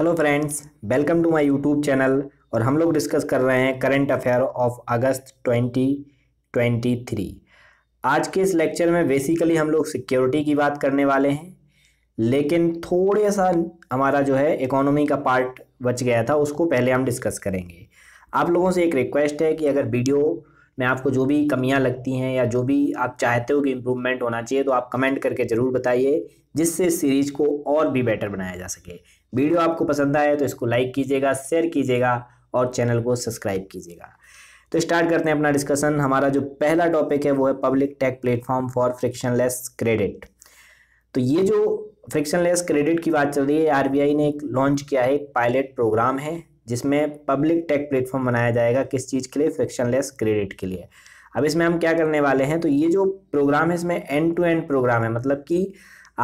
Hello friends welcome to my YouTube channel और हम लोग डिस्कस कर रहे हैं करंट अफेयर ऑफ अगस्त 2023 आज के इस लेक्चर में बेसिकली हम लोग सिक्योरिटी की बात करने वाले हैं लेकिन थोड़ा सा हमारा जो है इकोनॉमी का पार्ट बच गया था उसको पहले हम डिस्कस करेंगे आप लोगों से एक रिक्वेस्ट है कि अगर वीडियो में आपको जो भी कमियां लगती हैं या जो भी आप चाहते हो कि इम्प्रूवमेंट होना चाहिए तो आप कमेंट करके ज़रूर बताइए जिससे इस सीरीज़ को और भी बेटर बनाया जा सके वीडियो आपको पसंद आया तो इसको लाइक कीजिएगा शेयर कीजिएगा और चैनल को सब्सक्राइब कीजिएगा तो स्टार्ट करते हैं अपना डिस्कशन हमारा जो पहला टॉपिक है वो है public tech platform for frictionless credit तो ये जो फ्रिक्शनलेस क्रेडिट की बात चल रही है आरबीआई ने एक लॉन्च किया है एक पायलट प्रोग्राम है जिसमें पब्लिक टेक प्लेटफॉर्म बनाया जाएगा किस चीज़ के लिए फ्रिक्शनलेस क्रेडिट के लिए अब इसमें हम क्या करने वाले हैं तो ये जो प्रोग्राम है इसमें एंड टू एंड प्रोग्राम है मतलब कि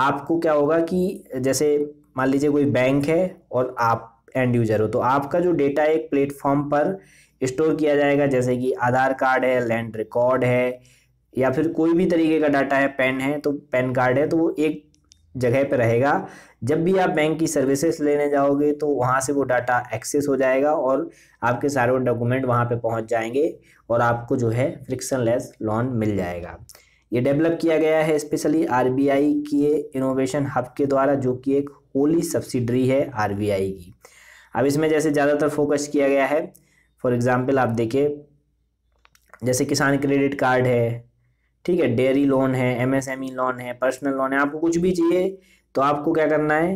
आपको क्या होगा कि जैसे मान लीजिए कोई बैंक है और आप एंड यूजर हो तो आपका जो डेटा एक प्लेटफॉर्म पर स्टोर किया जाएगा जैसे कि आधार कार्ड है लैंड रिकॉर्ड है या फिर कोई भी तरीके का डाटा है पेन है तो पेन कार्ड है तो वो एक जगह पर रहेगा जब भी आप बैंक की सर्विसेज लेने जाओगे तो वहाँ से वो डाटा एक्सेस हो जाएगा और आपके सारे डॉक्यूमेंट वहाँ पे पहुँच जाएंगे और आपको जो है फ्रिक्शन लेस लोन मिल जाएगा ये डेवलप किया गया है स्पेशली आरबीआई के इनोवेशन हब के द्वारा जो कि एक होली सब्सिडरी है आर की अब इसमें जैसे ज़्यादातर फोकस किया गया है फॉर एग्ज़ाम्पल आप देखिए जैसे किसान क्रेडिट कार्ड है ठीक है डेयरी लोन है एमएसएमई लोन e है पर्सनल लोन है आपको कुछ भी चाहिए तो आपको क्या करना है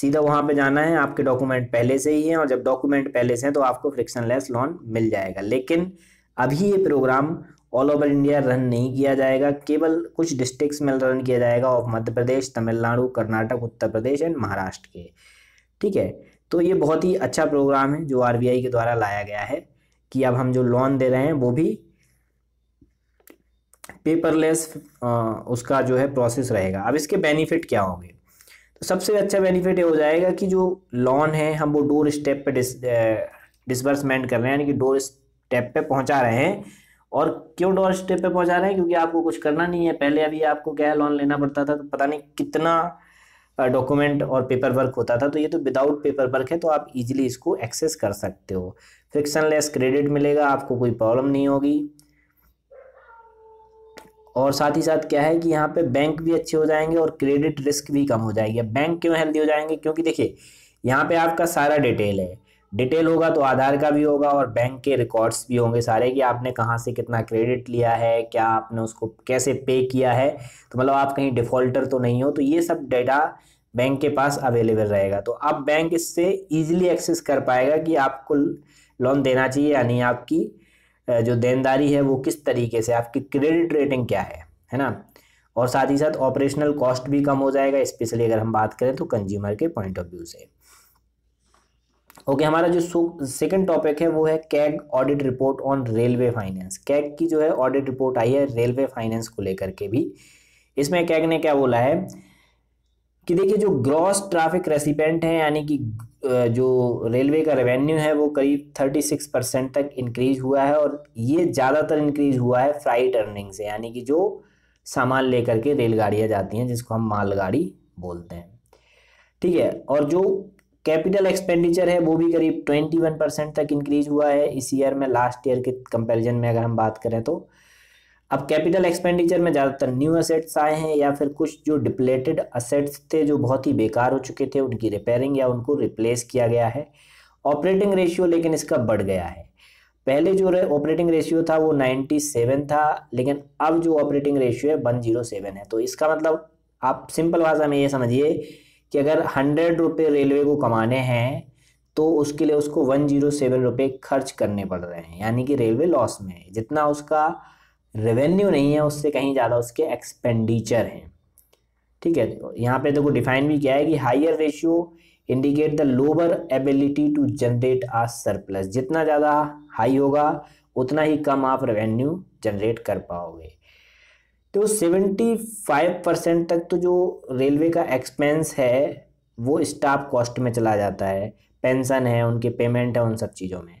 सीधा वहाँ पे जाना है आपके डॉक्यूमेंट पहले से ही हैं और जब डॉक्यूमेंट पहले से हैं तो आपको फ्रिक्शनलेस लोन मिल जाएगा लेकिन अभी ये program all over India run नहीं किया जाएगा केवल कुछ डिस्ट्रिक्ट्स में रन किया जाएगा ऑफ मध्य प्रदेश तमिलनाडु कर्नाटक उत्तर प्रदेश एंड महाराष्ट्र के ठीक है तो ये बहुत ही अच्छा प्रोग्राम है जो आर के द्वारा लाया गया है कि अब हम जो लोन दे रहे हैं वो भी पेपरलेस उसका जो है प्रोसेस रहेगा अब इसके बेनिफिट क्या होंगे तो सबसे अच्छा बेनिफिट ये हो जाएगा कि जो लोन है हम वो डोर स्टेप पे डिस डिसबर्समेंट कर रहे हैं यानी कि डोर स्टेप पे पहुंचा रहे हैं और क्यों डोर स्टेप पे पहुंचा रहे हैं क्योंकि आपको कुछ करना नहीं है पहले अभी आपको क्या है लोन लेना पड़ता था तो पता नहीं कितना डॉक्यूमेंट और पेपर वर्क होता था तो ये तो विदाउट पेपर वर्क है तो आप इजीली इसको एक्सेस कर सकते हो लेस क्रेडिट मिलेगा आपको कोई प्रॉब्लम नहीं होगी और साथ ही साथ क्या है कि यहाँ पे बैंक भी अच्छे हो जाएंगे और क्रेडिट रिस्क भी कम हो जाएगी बैंक क्यों हेल्दी हो जाएंगे क्योंकि देखिए यहाँ पे आपका सारा डिटेल है डिटेल होगा तो आधार का भी होगा और बैंक के रिकॉर्ड्स भी होंगे सारे कि आपने कहाँ से कितना क्रेडिट लिया है क्या आपने उसको कैसे पे किया है तो मतलब आप कहीं डिफ़ॉल्टर तो नहीं हो तो ये सब डेटा बैंक के पास अवेलेबल रहेगा तो अब बैंक इससे ईजिली एक्सेस कर पाएगा कि आपको लोन देना चाहिए यानी आपकी जो देनदारी है वो किस तरीके से आपकी क्रेडिट रेटिंग क्या है है ना और साथ ही साथ ऑपरेशनल कॉस्ट भी कम हो जाएगा स्पेशली अगर हम बात करें तो कंज्यूमर के पॉइंट ऑफ व्यू से ओके okay, हमारा जो सेकंड टॉपिक है वो है CAG audit report on railway finance CAG की जो है ऑडिट रिपोर्ट आई है रेलवे फाइनेंस को लेकर के भी इसमें कैग ने क्या बोला है कि देखिए जो ग्रॉस ट्रैफिक रेसिपेंट है यानी कि जो रेलवे का रेवेन्यू है वो करीब थर्टी सिक्स परसेंट तक इंक्रीज हुआ है और ये ज़्यादातर इंक्रीज हुआ है फ्राइट अर्निंग से यानी कि जो सामान लेकर के रेलगाड़ियाँ जाती हैं जिसको हम मालगाड़ी बोलते हैं ठीक है और जो कैपिटल एक्सपेंडिचर है वो भी करीब ट्वेंटी वन परसेंट तक इंक्रीज हुआ है इस ईयर में लास्ट ईयर के कंपैरिजन में अगर हम बात करें तो अब कैपिटल एक्सपेंडिचर में ज़्यादातर न्यू असेट्स आए हैं या फिर कुछ जो डिप्लेटेड असेट्स थे जो बहुत ही बेकार हो चुके थे उनकी रिपेयरिंग या उनको रिप्लेस किया गया है ऑपरेटिंग रेशियो लेकिन इसका बढ़ गया है पहले जो ऑपरेटिंग रेशियो था वो 97 था लेकिन अब जो ऑपरेटिंग रेशियो है 107 है तो इसका मतलब आप सिंपल भाषा में ये समझिए कि अगर हंड्रेड रुपये रेलवे को कमाने हैं तो उसके लिए उसको वन जीरो सेवन रुपये खर्च करने पड़ रहे हैं यानी कि रेलवे लॉस में है जितना उसका रेवेन्यू नहीं है उससे कहीं ज़्यादा उसके एक्सपेंडिचर हैं ठीक है यहाँ पे देखो डिफाइन भी किया है कि higher ratio indicate the lower ability to generate a surplus जितना ज़्यादा हाई होगा उतना ही कम आप रेवेन्यू जनरेट कर पाओगे तो 75 परसेंट तक तो जो रेलवे का एक्सपेंस है वो स्टाफ कॉस्ट में चला जाता है पेंशन है उनके पेमेंट है उन सब चीज़ों में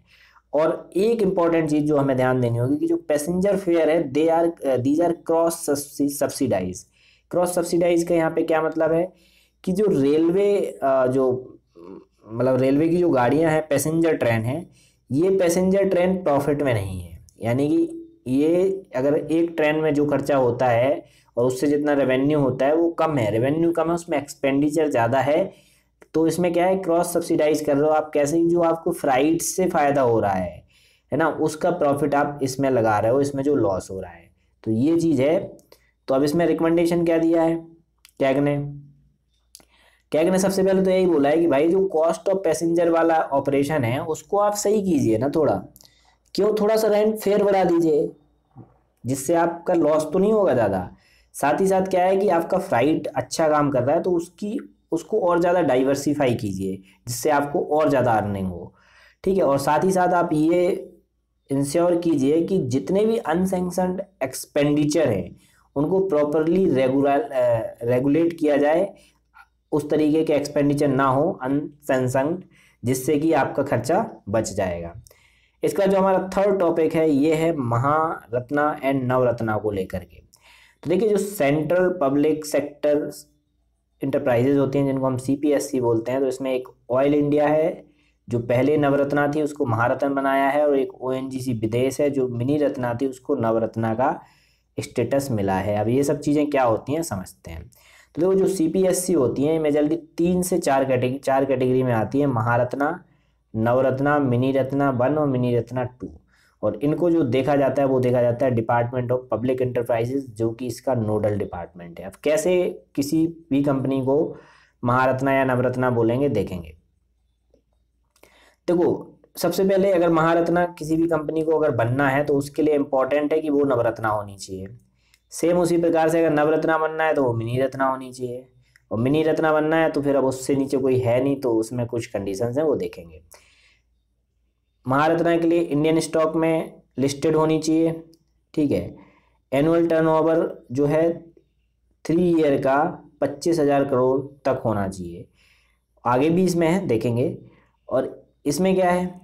और एक इम्पॉर्टेंट चीज़ जो हमें ध्यान देनी होगी कि जो पैसेंजर फेयर है they are these are cross subsidize cross subsidize का यहाँ पे क्या मतलब है कि जो रेलवे जो मतलब रेलवे की जो गाड़ियाँ हैं पैसेंजर ट्रेन है ये पैसेंजर ट्रेन प्रॉफिट में नहीं है यानी कि ये अगर एक ट्रेन में जो खर्चा होता है और उससे जितना रेवेन्यू होता है वो कम है रेवेन्यू कम है उसमें एक्सपेंडिचर ज़्यादा है तो इसमें क्या है क्रॉस सब्सिडाइज कर रहे हो आप कैसे जो आपको फ्राइट से फ़ायदा हो रहा है है ना उसका प्रॉफिट आप इसमें लगा रहे हो इसमें जो लॉस हो रहा है तो ये चीज़ है तो अब इसमें रिकमेंडेशन क्या दिया है कैग ने कैग ने सबसे पहले तो यही बोला है कि भाई जो कॉस्ट ऑफ पैसेंजर वाला ऑपरेशन है उसको आप सही कीजिए ना थोड़ा क्यों थोड़ा सा रेंट फेयर बढ़ा दीजिए जिससे आपका लॉस तो नहीं होगा ज़्यादा साथ ही साथ क्या है कि आपका फ्लाइट अच्छा काम कर रहा है तो उसकी उसको और ज़्यादा डाइवर्सिफाई कीजिए जिससे आपको और ज़्यादा अर्निंग हो ठीक है और साथ ही साथ आप ये इंश्योर कीजिए कि जितने भी अनसेंक्शन एक्सपेंडिचर हैं उनको प्रॉपरली रेगुलर रेगुलेट किया जाए उस तरीके के एक्सपेंडिचर ना हो अनसेंसंग जिससे कि आपका खर्चा बच जाएगा इसका जो हमारा थर्ड टॉपिक है ये है महारत्ना एंड नवरत्ना को लेकर के तो देखिए जो सेंट्रल पब्लिक सेक्टर इंटरप्राइजेज होती हैं जिनको हम सी बोलते हैं तो इसमें एक ऑयल इंडिया है जो पहले नवरत्ना थी उसको महारत्न बनाया है और एक ओ विदेश है जो मिनी रत्ना थी उसको नवरत्ना का स्टेटस मिला है अब ये सब चीज़ें क्या होती हैं समझते हैं तो देखो जो सी होती हैं इनमें जल्दी तीन से चार कैटेगरी चार कैटेगरी में आती है महारत्ना नवरत्ना मिनी रत्ना वन और मिनी रत्ना टू और इनको जो देखा जाता है वो देखा जाता है डिपार्टमेंट ऑफ पब्लिक इंटरप्राइजेज जो कि इसका नोडल डिपार्टमेंट है अब कैसे किसी भी कंपनी को महारत्ना या नवरत्ना बोलेंगे देखेंगे देखो सबसे पहले अगर महारत्ना किसी भी कंपनी को अगर बनना है तो उसके लिए इम्पोर्टेंट है कि वो नवरत्ना होनी चाहिए सेम उसी प्रकार से अगर नवरत्ना बनना है तो वो मिनी रत्ना होनी चाहिए और मिनी रत्ना बनना है तो फिर अब उससे नीचे कोई है नहीं तो उसमें कुछ कंडीशंस हैं वो देखेंगे महारत्ना के लिए इंडियन स्टॉक में लिस्टेड होनी चाहिए ठीक है एनुअल टर्नओवर जो है थ्री ईयर का पच्चीस हज़ार करोड़ तक होना चाहिए आगे भी इसमें है देखेंगे और इसमें क्या है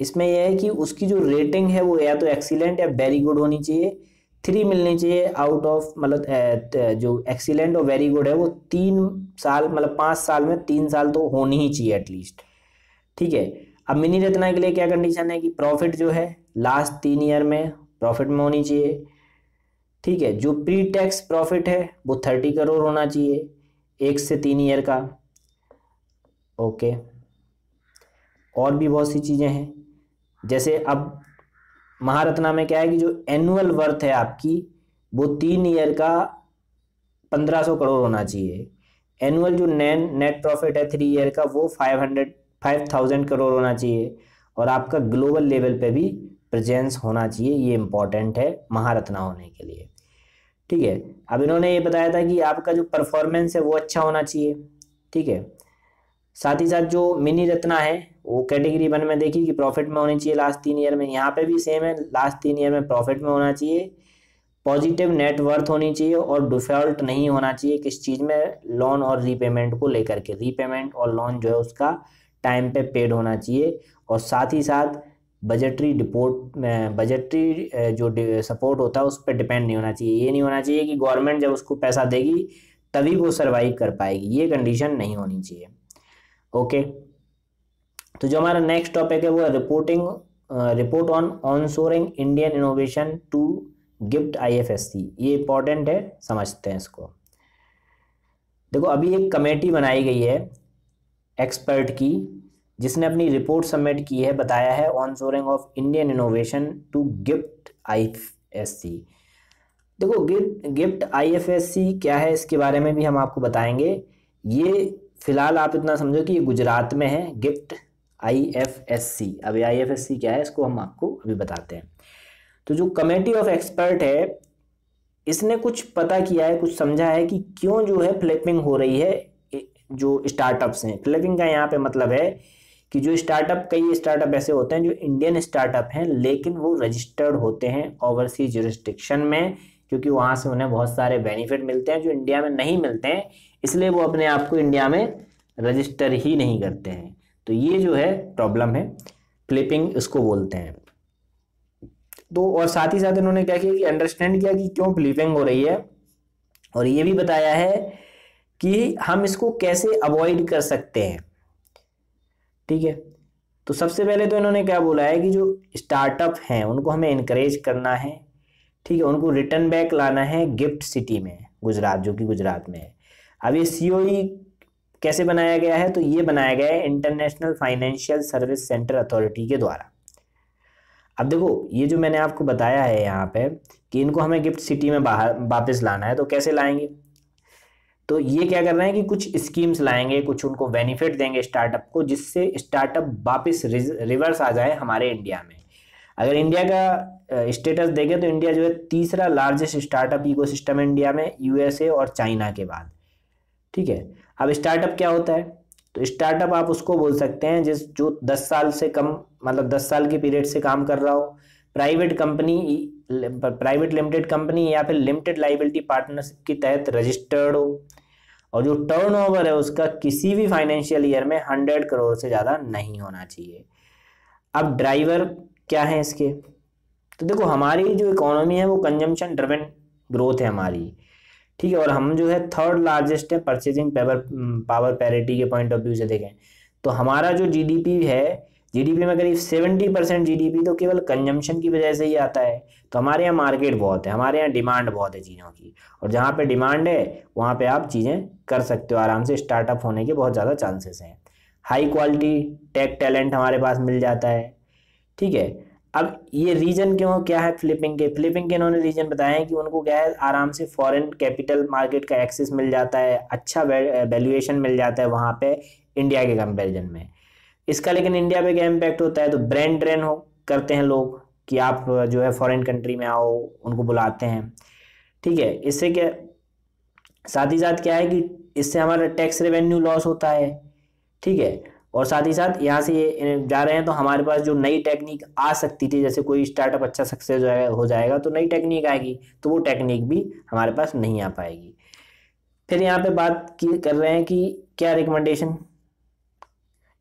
इसमें यह है कि उसकी जो रेटिंग है वो या तो एक्सीलेंट या वेरी गुड होनी चाहिए थ्री मिलनी चाहिए आउट ऑफ मतलब जो एक्सीलेंट और वेरी गुड है वो तीन साल मतलब पाँच साल में तीन साल तो होनी ही चाहिए एटलीस्ट ठीक है अब मिनी रखना के लिए क्या कंडीशन है कि प्रॉफिट जो है लास्ट तीन ईयर में प्रॉफिट में होनी चाहिए ठीक है जो प्री टैक्स प्रॉफिट है वो थर्टी करोड़ होना चाहिए एक से तीन ईयर का ओके और भी बहुत सी चीज़ें हैं जैसे अब महारत्ना में क्या है कि जो एनुअल वर्थ है आपकी वो तीन ईयर का पंद्रह सौ करोड़ होना चाहिए एनुअल जो नैन नेट प्रॉफिट है थ्री ईयर का वो five hundred five thousand crore होना चाहिए और आपका ग्लोबल लेवल पे भी प्रेजेंस होना चाहिए ये इम्पॉर्टेंट है महारत्ना होने के लिए ठीक है अब इन्होंने ये बताया था कि आपका जो परफॉर्मेंस है वो अच्छा होना चाहिए ठीक है साथ ही साथ जो मिनी रत्ना है वो कैटेगरी वन में देखिए कि प्रॉफिट में होनी चाहिए लास्ट तीन ईयर में यहाँ पे भी सेम है लास्ट तीन ईयर में प्रॉफिट में होना चाहिए पॉजिटिव नेटवर्थ होनी चाहिए और डिफॉल्ट नहीं होना चाहिए किस चीज़ में लोन और रीपेमेंट को लेकर के रीपेमेंट और लोन जो है उसका टाइम पे पेड होना चाहिए और साथ ही साथ बजटरी डिपोर्ट बजटरी जो सपोर्ट होता है उस पर डिपेंड नहीं होना चाहिए ये नहीं होना चाहिए कि गवर्नमेंट जब उसको पैसा देगी तभी वो सर्वाइव कर पाएगी ये कंडीशन नहीं होनी चाहिए ओके तो जो हमारा नेक्स्ट टॉपिक है वो reporting report on on Indian innovation to GIFT IFSC ये इंपॉर्टेंट है समझते हैं इसको देखो अभी एक कमेटी बनाई गई है एक्सपर्ट की जिसने अपनी रिपोर्ट सबमिट की है बताया है on soaring of Indian innovation to GIFT I S C देखो GIFT GIFT I F S C क्या है इसके बारे में भी हम आपको बताएंगे ये फिलहाल आप इतना समझो कि ये गुजरात में है GIFT I F S C अब आई एफ एस सी क्या है इसको हम आपको अभी बताते हैं तो जो कमेटी ऑफ एक्सपर्ट है इसने कुछ पता किया है कुछ समझा है कि क्यों जो है फ्लिपिंग हो रही है जो स्टार्टअप्स हैं क्लबिंग का यहाँ पे मतलब है कि जो स्टार्टअप कई स्टार्टअप ऐसे होते हैं जो इंडियन स्टार्टअप हैं लेकिन वो रजिस्टर्ड होते हैं ओवरसीज रिस्ट्रिक्शन में क्योंकि वहाँ से उन्हें बहुत सारे बेनिफिट मिलते हैं जो इंडिया में नहीं मिलते हैं इसलिए वो अपने आप को इंडिया में रजिस्टर ही नहीं करते हैं तो ये जो है प्रॉब्लम है क्लिपिंग इसको बोलते हैं तो और साथ ही साथ इन्होंने क्या किया कि अंडरस्टैंड किया कि क्यों क्लिपिंग हो रही है और ये भी बताया है कि हम इसको कैसे अवॉइड कर सकते हैं ठीक है तो सबसे पहले तो इन्होंने क्या बोला है कि जो स्टार्टअप हैं उनको हमें इनक्रेज करना है ठीक है उनको रिटर्न बैक लाना है गिफ्ट सिटी में गुजरात जो कि गुजरात में है अब ये सी e कैसे बनाया गया है तो ये बनाया गया है international financial service centre authority के द्वारा अब देखो ये जो मैंने आपको बताया है यहाँ पे कि इनको हमें गिफ्ट सिटी में बाहर वापस लाना है तो कैसे लाएंगे तो ये क्या कर रहे हैं कि कुछ स्कीम्स लाएंगे कुछ उनको बेनिफिट देंगे स्टार्टअप को जिससे स्टार्टअप वापस रिवर्स आ जाए हमारे इंडिया में अगर इंडिया का स्टेटस देखें तो इंडिया जो है तीसरा लार्जेस्ट स्टार्टअप इकोसिस्टम इंडिया में यूएसए और चाइना के बाद ठीक है अब स्टार्टअप क्या होता है तो स्टार्टअप आप उसको बोल सकते हैं जिस जो दस साल से कम मतलब दस साल के पीरियड से काम कर रहा हो private company private limited company या फिर लिमिटेड लाइबिलिटी पार्टनरशिप के तहत रजिस्टर्ड हो और जो टर्नओवर है उसका किसी भी फाइनेंशियल ईयर में हंड्रेड करोड़ से ज़्यादा नहीं होना चाहिए अब ड्राइवर क्या है इसके तो देखो हमारी जो इकोनॉमी है वो कंजम्पशन ड्रिवेन ग्रोथ है हमारी ठीक है और हम जो है थर्ड लार्जेस्ट है परचेजिंग पावर पावर पैरिटी के पॉइंट ऑफ व्यू से देखें तो हमारा जो जीडीपी है जीडीपी में करीब सेवेंटी परसेंट जी तो केवल कंजम्पशन की वजह से ही आता है तो हमारे यहाँ मार्केट बहुत है हमारे यहाँ डिमांड बहुत है चीज़ों की और जहाँ पे डिमांड है वहाँ पे आप चीज़ें कर सकते हो आराम से स्टार्टअप होने के बहुत ज़्यादा चांसेस हैं हाई क्वालिटी टेक टैलेंट हमारे पास मिल जाता है ठीक है अब ये रीजन क्यों क्या है फ्लिपिंग के फ्लिपिंग के इन्होंने रीजन बताया है कि उनको क्या है आराम से फॉरेन कैपिटल मार्केट का एक्सेस मिल जाता है अच्छा वैल्यूएशन मिल जाता है वहाँ पे इंडिया के कंपैरिजन में इसका लेकिन इंडिया पे क्या इम्पैक्ट होता है तो ब्रेन ड्रेन हो करते हैं लोग कि आप जो है फॉरेन कंट्री में आओ उनको बुलाते हैं ठीक है इससे क्या साथ ही साथ क्या है कि इससे हमारा टैक्स रेवेन्यू लॉस होता है ठीक है और साथ ही साथ यहाँ से ये जा रहे हैं तो हमारे पास जो नई टेक्निक आ सकती थी जैसे कोई स्टार्टअप अच्छा सक्सेस हो जाएगा तो नई टेक्निक आएगी तो वो टेक्निक भी हमारे पास नहीं आ पाएगी फिर यहाँ पे बात की कर रहे हैं कि क्या रिकमेंडेशन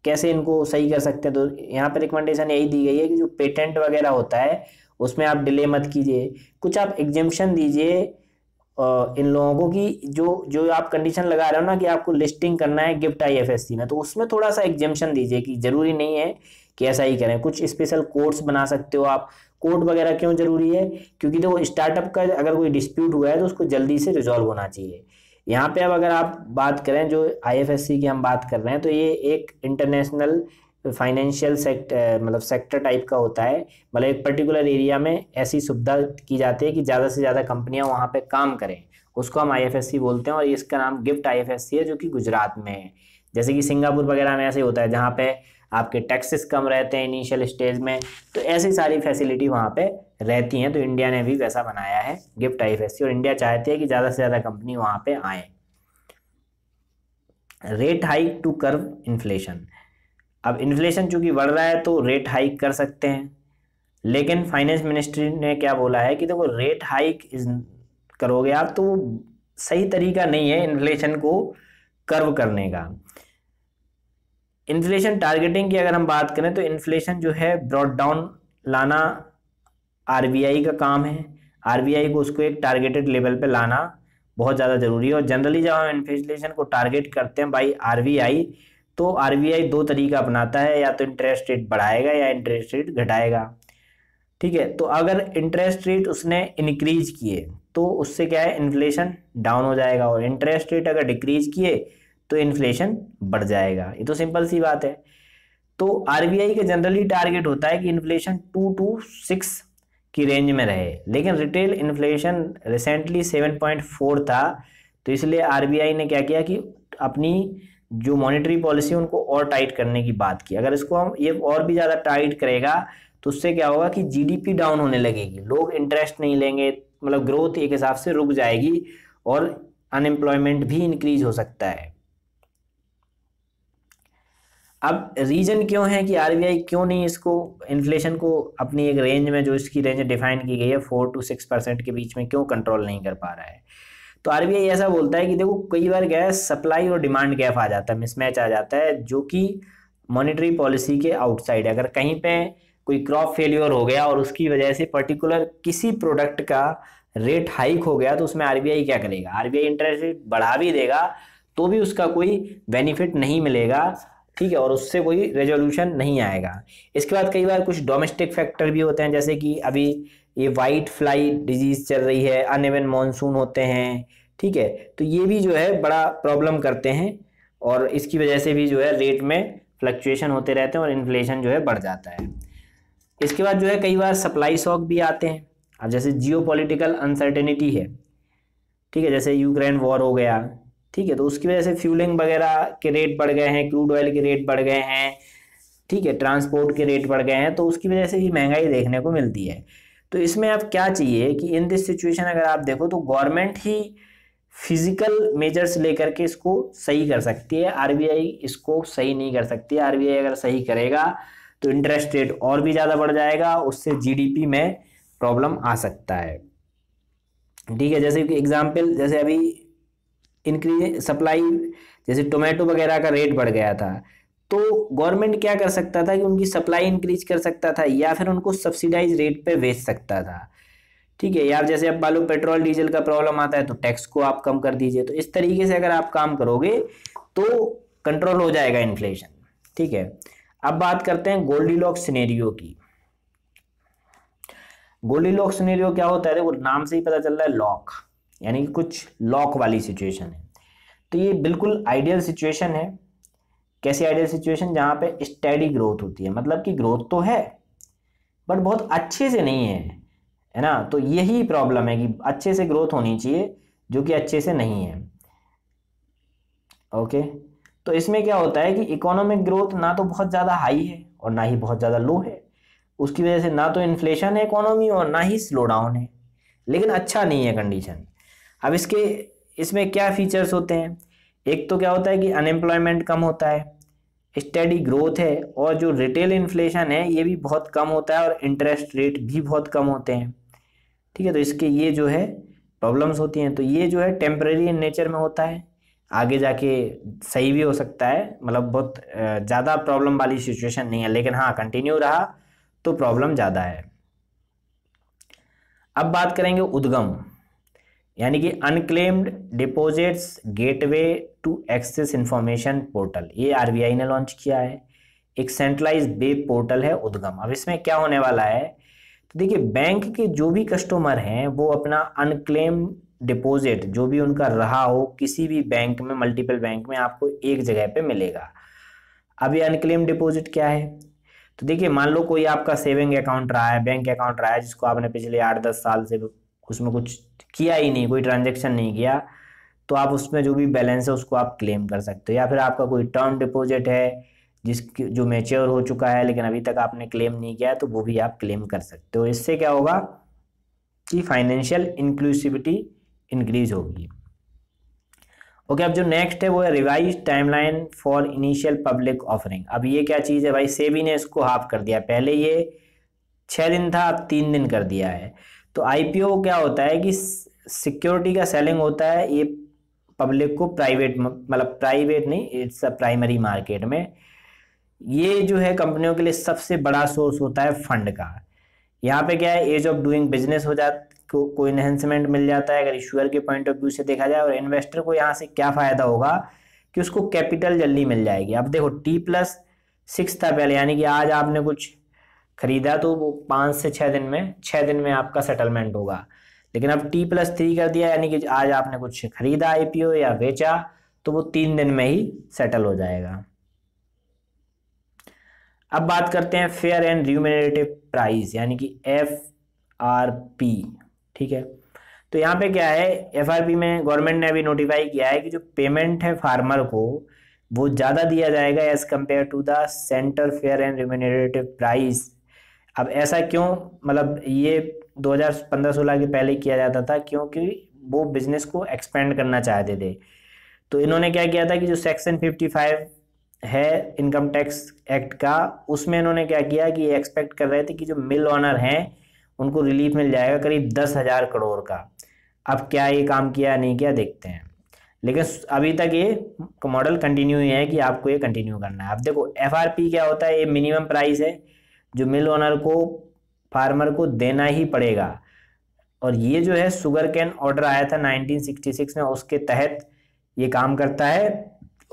कैसे इनको सही कर सकते हैं तो यहाँ पर रिकमेंडेशन यही दी गई है कि जो पेटेंट वगैरह होता है उसमें आप डिले मत कीजिए कुछ आप एग्जिबिशन दीजिए इन लोगों को कि जो जो आप कंडीशन लगा रहे हो ना कि आपको लिस्टिंग करना है गिफ्ट आईएफएससी में तो उसमें थोड़ा सा एग्जिबिशन दीजिए कि ज़रूरी नहीं है कि ऐसा ही करें कुछ स्पेशल कोर्ट्स बना सकते हो आप कोर्ट वगैरह क्यों ज़रूरी है क्योंकि देखो स्टार्टअप का अगर कोई डिस्प्यूट हुआ है तो उसको जल्दी से रिजॉल्व होना चाहिए यहाँ पे अब अगर आप बात करें जो आईएफएससी की हम बात कर रहे हैं तो ये एक इंटरनेशनल फाइनेंशियल सेक्ट मतलब सेक्टर टाइप का होता है मतलब एक पर्टिकुलर एरिया में ऐसी सुविधा की जाती है कि ज़्यादा से ज़्यादा कंपनियाँ वहाँ पर काम करें उसको हम आई बोलते हैं और इसका नाम गिफ्ट आई है जो कि गुजरात में है जैसे कि सिंगापुर वगैरह में ऐसे होता है जहाँ पे आपके टैक्सेस कम रहते हैं इनिशियल स्टेज में तो ऐसी सारी फैसिलिटी वहाँ पे रहती हैं तो इंडिया ने भी वैसा बनाया है गिफ्ट आई फैसी और इंडिया चाहती है कि ज़्यादा से ज़्यादा कंपनी वहाँ पे आए rate hike to curb inflation अब इन्फ्लेशन चूंकि बढ़ रहा है तो रेट हाइक कर सकते हैं लेकिन फाइनेंस मिनिस्ट्री ने क्या बोला है कि देखो तो रेट हाइक करोगे आप तो वो सही तरीका नहीं है इन्फ्लेशन को कर्व करने का इन्फ्लेशन टारगेटिंग की अगर हम बात करें तो इन्फ्लेशन जो है ब्रॉड डाउन लाना आरबीआई का काम है आरबीआई को उसको एक टारगेटेड लेवल पे लाना बहुत ज़्यादा ज़रूरी है और जनरली जब हम इन्फ्लेशन को टारगेट करते हैं बाई आरबीआई तो आरबीआई दो तरीका अपनाता है या तो इंटरेस्ट रेट बढ़ाएगा या इंटरेस्ट रेट घटाएगा ठीक है तो अगर इंटरेस्ट रेट उसने इनक्रीज किए तो उससे क्या है इन्फ्लेशन डाउन हो जाएगा और इंटरेस्ट रेट अगर डिक्रीज किए तो इन्फ्लेशन बढ़ जाएगा ये तो सिंपल सी बात है तो आरबीआई का जनरली टारगेट होता है कि इन्फ्लेशन टू टू सिक्स की रेंज में रहे लेकिन retail inflation recently seven point four था तो इसलिए आरबीआई ने क्या किया कि अपनी जो मॉनेटरी पॉलिसी उनको और टाइट करने की बात की अगर इसको हम ये और भी ज़्यादा टाइट करेगा तो उससे क्या होगा कि जीडीपी डाउन होने लगेगी लोग इंटरेस्ट नहीं लेंगे मतलब ग्रोथ एक हिसाब से रुक जाएगी और अनएम्प्लॉयमेंट भी इंक्रीज हो सकता है अब रीज़न क्यों है कि आरबीआई क्यों नहीं इसको इन्फ्लेशन को अपनी एक रेंज में जो इसकी रेंज डिफाइन की गई है फोर टू सिक्स परसेंट के बीच में क्यों कंट्रोल नहीं कर पा रहा है तो आरबीआई ऐसा बोलता है कि देखो कई बार क्या है सप्लाई और डिमांड गैप आ जाता है मिसमैच आ जाता है जो कि मॉनिटरी पॉलिसी के आउटसाइड है अगर कहीं पे कोई क्रॉप फेल्योर हो गया और उसकी वजह से पर्टिकुलर किसी प्रोडक्ट का रेट हाइक हो गया तो उसमें आरबीआई क्या करेगा आरबीआई इंटरेस्ट रेट बढ़ा भी देगा तो भी उसका कोई बेनिफिट नहीं मिलेगा ठीक है और उससे कोई रेजोल्यूशन नहीं आएगा इसके बाद कई बार कुछ डोमेस्टिक फैक्टर भी होते हैं जैसे कि अभी ये वाइट फ्लाई डिजीज़ चल रही है अन एवन मानसून होते हैं ठीक है तो ये भी जो है बड़ा प्रॉब्लम करते हैं और इसकी वजह से भी जो है रेट में फ्लक्चुएशन होते रहते हैं और इन्फ्लेशन जो है बढ़ जाता है इसके बाद जो है कई बार सप्लाई शॉक भी आते हैं अब जैसे जियो अनसर्टेनिटी है ठीक है जैसे यूक्रेन वॉर हो गया ठीक है तो उसकी वजह से फ्यूलिंग वगैरह के रेट बढ़ गए हैं क्रूड ऑयल के रेट बढ़ गए हैं ठीक है ट्रांसपोर्ट के रेट बढ़ गए हैं तो उसकी वजह से ही महंगाई देखने को मिलती है तो इसमें अब क्या चाहिए कि इन दिस सिचुएशन अगर आप देखो तो गवर्नमेंट ही फिजिकल मेजर्स लेकर के इसको सही कर सकती है आरबीआई इसको सही नहीं कर सकती है आरबीआई अगर सही करेगा तो इंटरेस्ट रेट और भी ज़्यादा बढ़ जाएगा उससे जीडीपी में प्रॉब्लम आ सकता है ठीक है जैसे कि एग्जाम्पल जैसे अभी इंक्रीज सप्लाई जैसे टोमेटो वगैरह का रेट बढ़ गया था तो गवर्नमेंट क्या कर सकता था कि उनकी सप्लाई इंक्रीज कर सकता था या फिर उनको सब्सिडाइज रेट पे बेच सकता था ठीक है यार जैसे अब बालू पेट्रोल डीजल का प्रॉब्लम आता है तो टैक्स को आप कम कर दीजिए तो इस तरीके से अगर आप काम करोगे तो कंट्रोल हो जाएगा इन्फ्लेशन ठीक है अब बात करते हैं गोल्डी लॉक सिनेरियो की गोल्डी लॉक सिनेरियो क्या होता है देखो नाम से ही पता चल रहा है लॉक यानी कि कुछ लॉक वाली सिचुएशन है तो ये बिल्कुल आइडियल सिचुएशन है कैसी आइडियल सिचुएशन जहाँ पे स्टडी ग्रोथ होती है मतलब कि ग्रोथ तो है बट बहुत अच्छे से नहीं है है ना तो यही प्रॉब्लम है कि अच्छे से ग्रोथ होनी चाहिए जो कि अच्छे से नहीं है ओके तो इसमें क्या होता है कि इकोनॉमिक ग्रोथ ना तो बहुत ज़्यादा हाई है और ना ही बहुत ज़्यादा लो है उसकी वजह से ना तो इन्फ्लेशन है इकोनॉमी और ना ही स्लो डाउन है लेकिन अच्छा नहीं है कंडीशन अब इसके इसमें क्या फीचर्स होते हैं एक तो क्या होता है कि अनएम्प्लॉयमेंट कम होता है स्टडी ग्रोथ है और जो रिटेल इन्फ्लेशन है ये भी बहुत कम होता है और इंटरेस्ट रेट भी बहुत कम होते हैं ठीक है तो इसके ये जो है प्रॉब्लम्स होती हैं तो ये जो है टेम्प्रेरी नेचर में होता है आगे जाके सही भी हो सकता है मतलब बहुत ज़्यादा प्रॉब्लम वाली सिचुएशन नहीं है लेकिन हाँ कंटिन्यू रहा तो प्रॉब्लम ज़्यादा है अब बात करेंगे उद्गम यानी कि unclaimed deposits gateway to access information portal ये आरबीआई ने लॉन्च किया है एक सेंट्रलाइज वेब पोर्टल है उद्गम अब इसमें क्या होने वाला है तो देखिए बैंक के जो भी कस्टमर हैं वो अपना अनक्लेम डिपॉजिट जो भी उनका रहा हो किसी भी बैंक में मल्टीपल बैंक में आपको एक जगह पे मिलेगा अब ये अनक्लेम डिपॉजिट क्या है तो देखिए मान लो कोई आपका सेविंग अकाउंट रहा है बैंक अकाउंट रहा है जिसको आपने पिछले आठ दस साल से उसमें कुछ किया ही नहीं कोई ट्रांजेक्शन नहीं किया तो आप उसमें जो भी बैलेंस है उसको आप क्लेम कर सकते हो या फिर आपका कोई टर्म डिपॉजिट है जिसकी जो मेच्योर हो चुका है लेकिन अभी तक आपने क्लेम नहीं किया तो वो भी आप क्लेम कर सकते हो इससे क्या होगा कि फाइनेंशियल इंक्लूसिविटी इंक्रीज होगी ओके अब जो नेक्स्ट है वो है revise timeline for initial public offering अब ये क्या चीज़ है भाई सेबी ने इसको हाफ कर दिया पहले ये छः दिन था अब तीन दिन कर दिया है तो आईपीओ क्या होता है कि सिक्योरिटी का सेलिंग होता है ये पब्लिक को प्राइवेट मतलब प्राइवेट नहीं इट्स अ प्राइमरी मार्केट में ये जो है कंपनियों के लिए सबसे बड़ा सोर्स होता है फंड का यहाँ पे क्या है एज ऑफ डूइंग बिजनेस हो जा को, इन्हेंसमेंट मिल जाता है अगर इश्यूअर के पॉइंट ऑफ व्यू से देखा जाए और इन्वेस्टर को यहाँ से क्या फ़ायदा होगा कि उसको कैपिटल जल्दी मिल जाएगी अब देखो टी प्लस सिक्स था पहले यानी कि आज आपने कुछ ख़रीदा तो वो पाँच से छः दिन में छः दिन में आपका सेटलमेंट होगा लेकिन अब टी प्लस थ्री कर दिया यानी कि आज आपने कुछ खरीदा आईपीओ या बेचा तो वो तीन दिन में ही सेटल हो जाएगा अब बात करते हैं फेयर एंड रिम्यूनरेटिव प्राइस यानी कि एफ आर पी ठीक है तो यहाँ पे क्या है एफ आर पी में गवर्नमेंट ने अभी नोटिफाई किया है कि जो पेमेंट है फार्मर को वो ज़्यादा दिया जाएगा as compared to the centre fair and remunerative price अब ऐसा क्यों मतलब ये 2015-16 के पहले किया जाता था क्योंकि वो बिजनेस को एक्सपेंड करना चाहते थे तो इन्होंने क्या किया था कि जो सेक्शन 55 है इनकम टैक्स एक्ट का उसमें इन्होंने क्या किया कि ये एक्सपेक्ट कर रहे थे कि जो मिल ऑनर हैं उनको रिलीफ मिल जाएगा करीब दस हज़ार करोड़ का अब क्या ये काम किया नहीं किया देखते हैं लेकिन अभी तक ये मॉडल कंटिन्यू ही है कि आपको ये कंटिन्यू करना है अब देखो एफ क्या होता है ये मिनिमम प्राइस है जो मिल ओनर को फार्मर को देना ही पड़ेगा और ये जो है शुगर कैन ऑर्डर आया था 1966 में उसके तहत ये काम करता है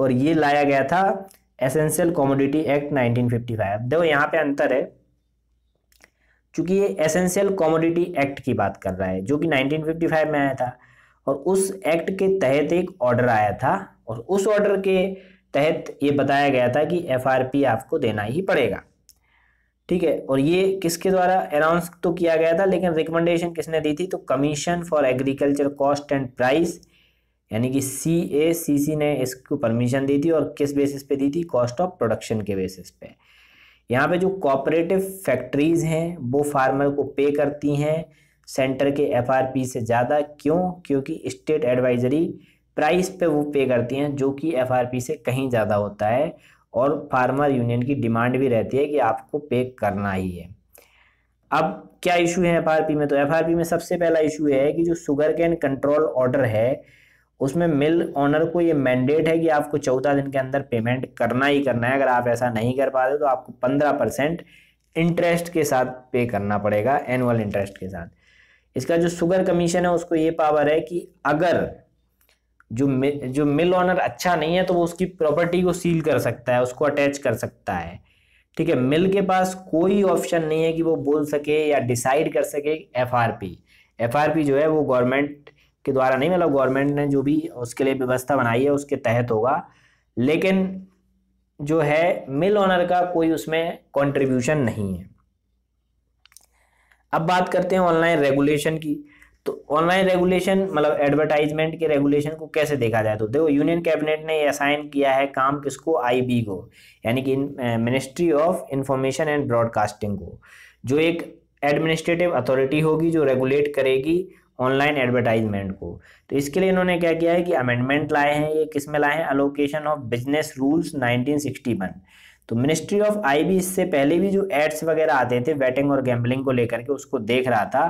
और ये लाया गया था एसेंशियल कॉमोडिटी एक्ट 1955 देखो यहाँ पे अंतर है चूंकि ये एसेंशियल कॉमोडिटी एक्ट की बात कर रहा है जो कि 1955 में आया था और उस एक्ट के तहत एक ऑर्डर आया था और उस ऑर्डर के तहत ये बताया गया था कि एफ आपको देना ही पड़ेगा ठीक है और ये किसके द्वारा अनाउंस तो किया गया था लेकिन रिकमेंडेशन किसने दी थी तो commission for agriculture cost and price यानी कि सी ए सी सी ने इसको परमिशन दी थी और किस बेसिस पे दी थी कॉस्ट ऑफ प्रोडक्शन के बेसिस पे यहाँ पे जो कॉपरेटिव फैक्ट्रीज़ हैं वो फार्मर को पे करती हैं सेंटर के पी से ज़्यादा क्यों क्योंकि स्टेट एडवाइजरी प्राइस पे वो पे करती हैं जो कि पी से कहीं ज़्यादा होता है और फार्मर यूनियन की डिमांड भी रहती है कि आपको पे करना ही है अब क्या इशू है एफआरपी में तो एफआरपी में सबसे पहला इशू है कि जो शुगर कैन कंट्रोल ऑर्डर है उसमें मिल ऑनर को ये मैंडेट है कि आपको चौदह दिन के अंदर पेमेंट करना ही करना है अगर आप ऐसा नहीं कर पाते तो आपको पंद्रह परसेंट इंटरेस्ट के साथ पे करना पड़ेगा एनुअल इंटरेस्ट के साथ इसका जो शुगर कमीशन है उसको ये पावर है कि अगर जो मिल जो मिल ऑनर अच्छा नहीं है तो वो उसकी प्रॉपर्टी को सील कर सकता है उसको अटैच कर सकता है ठीक है मिल के पास कोई ऑप्शन नहीं है कि वो बोल सके या डिसाइड कर सके F R P F R P जो है वो गवर्नमेंट के द्वारा नहीं मतलब गवर्नमेंट ने जो भी उसके लिए व्यवस्था बनाई है उसके तहत होगा लेकिन जो है मिल ऑनर का कोई उसमें कंट्रीब्यूशन नहीं है अब बात करते हैं ऑनलाइन रेगुलेशन की तो ऑनलाइन रेगुलेशन मतलब एडवर्टाइजमेंट के रेगुलेशन को कैसे देखा जाए तो देखो यूनियन कैबिनेट ने असाइन किया है काम किसको आईबी को यानी कि ministry of information and broadcasting को जो एक एडमिनिस्ट्रेटिव अथॉरिटी होगी जो रेगुलेट करेगी ऑनलाइन एडवर्टाइजमेंट को तो इसके लिए इन्होंने क्या किया है कि अमेंडमेंट लाए हैं ये किस में लाए हैं अलोकेशन ऑफ बिजनेस रूल्स 1961 तो मिनिस्ट्री ऑफ आईबी इससे पहले भी जो एड्स वगैरह आते थे वेटिंग और गैम्बलिंग को लेकर के उसको देख रहा था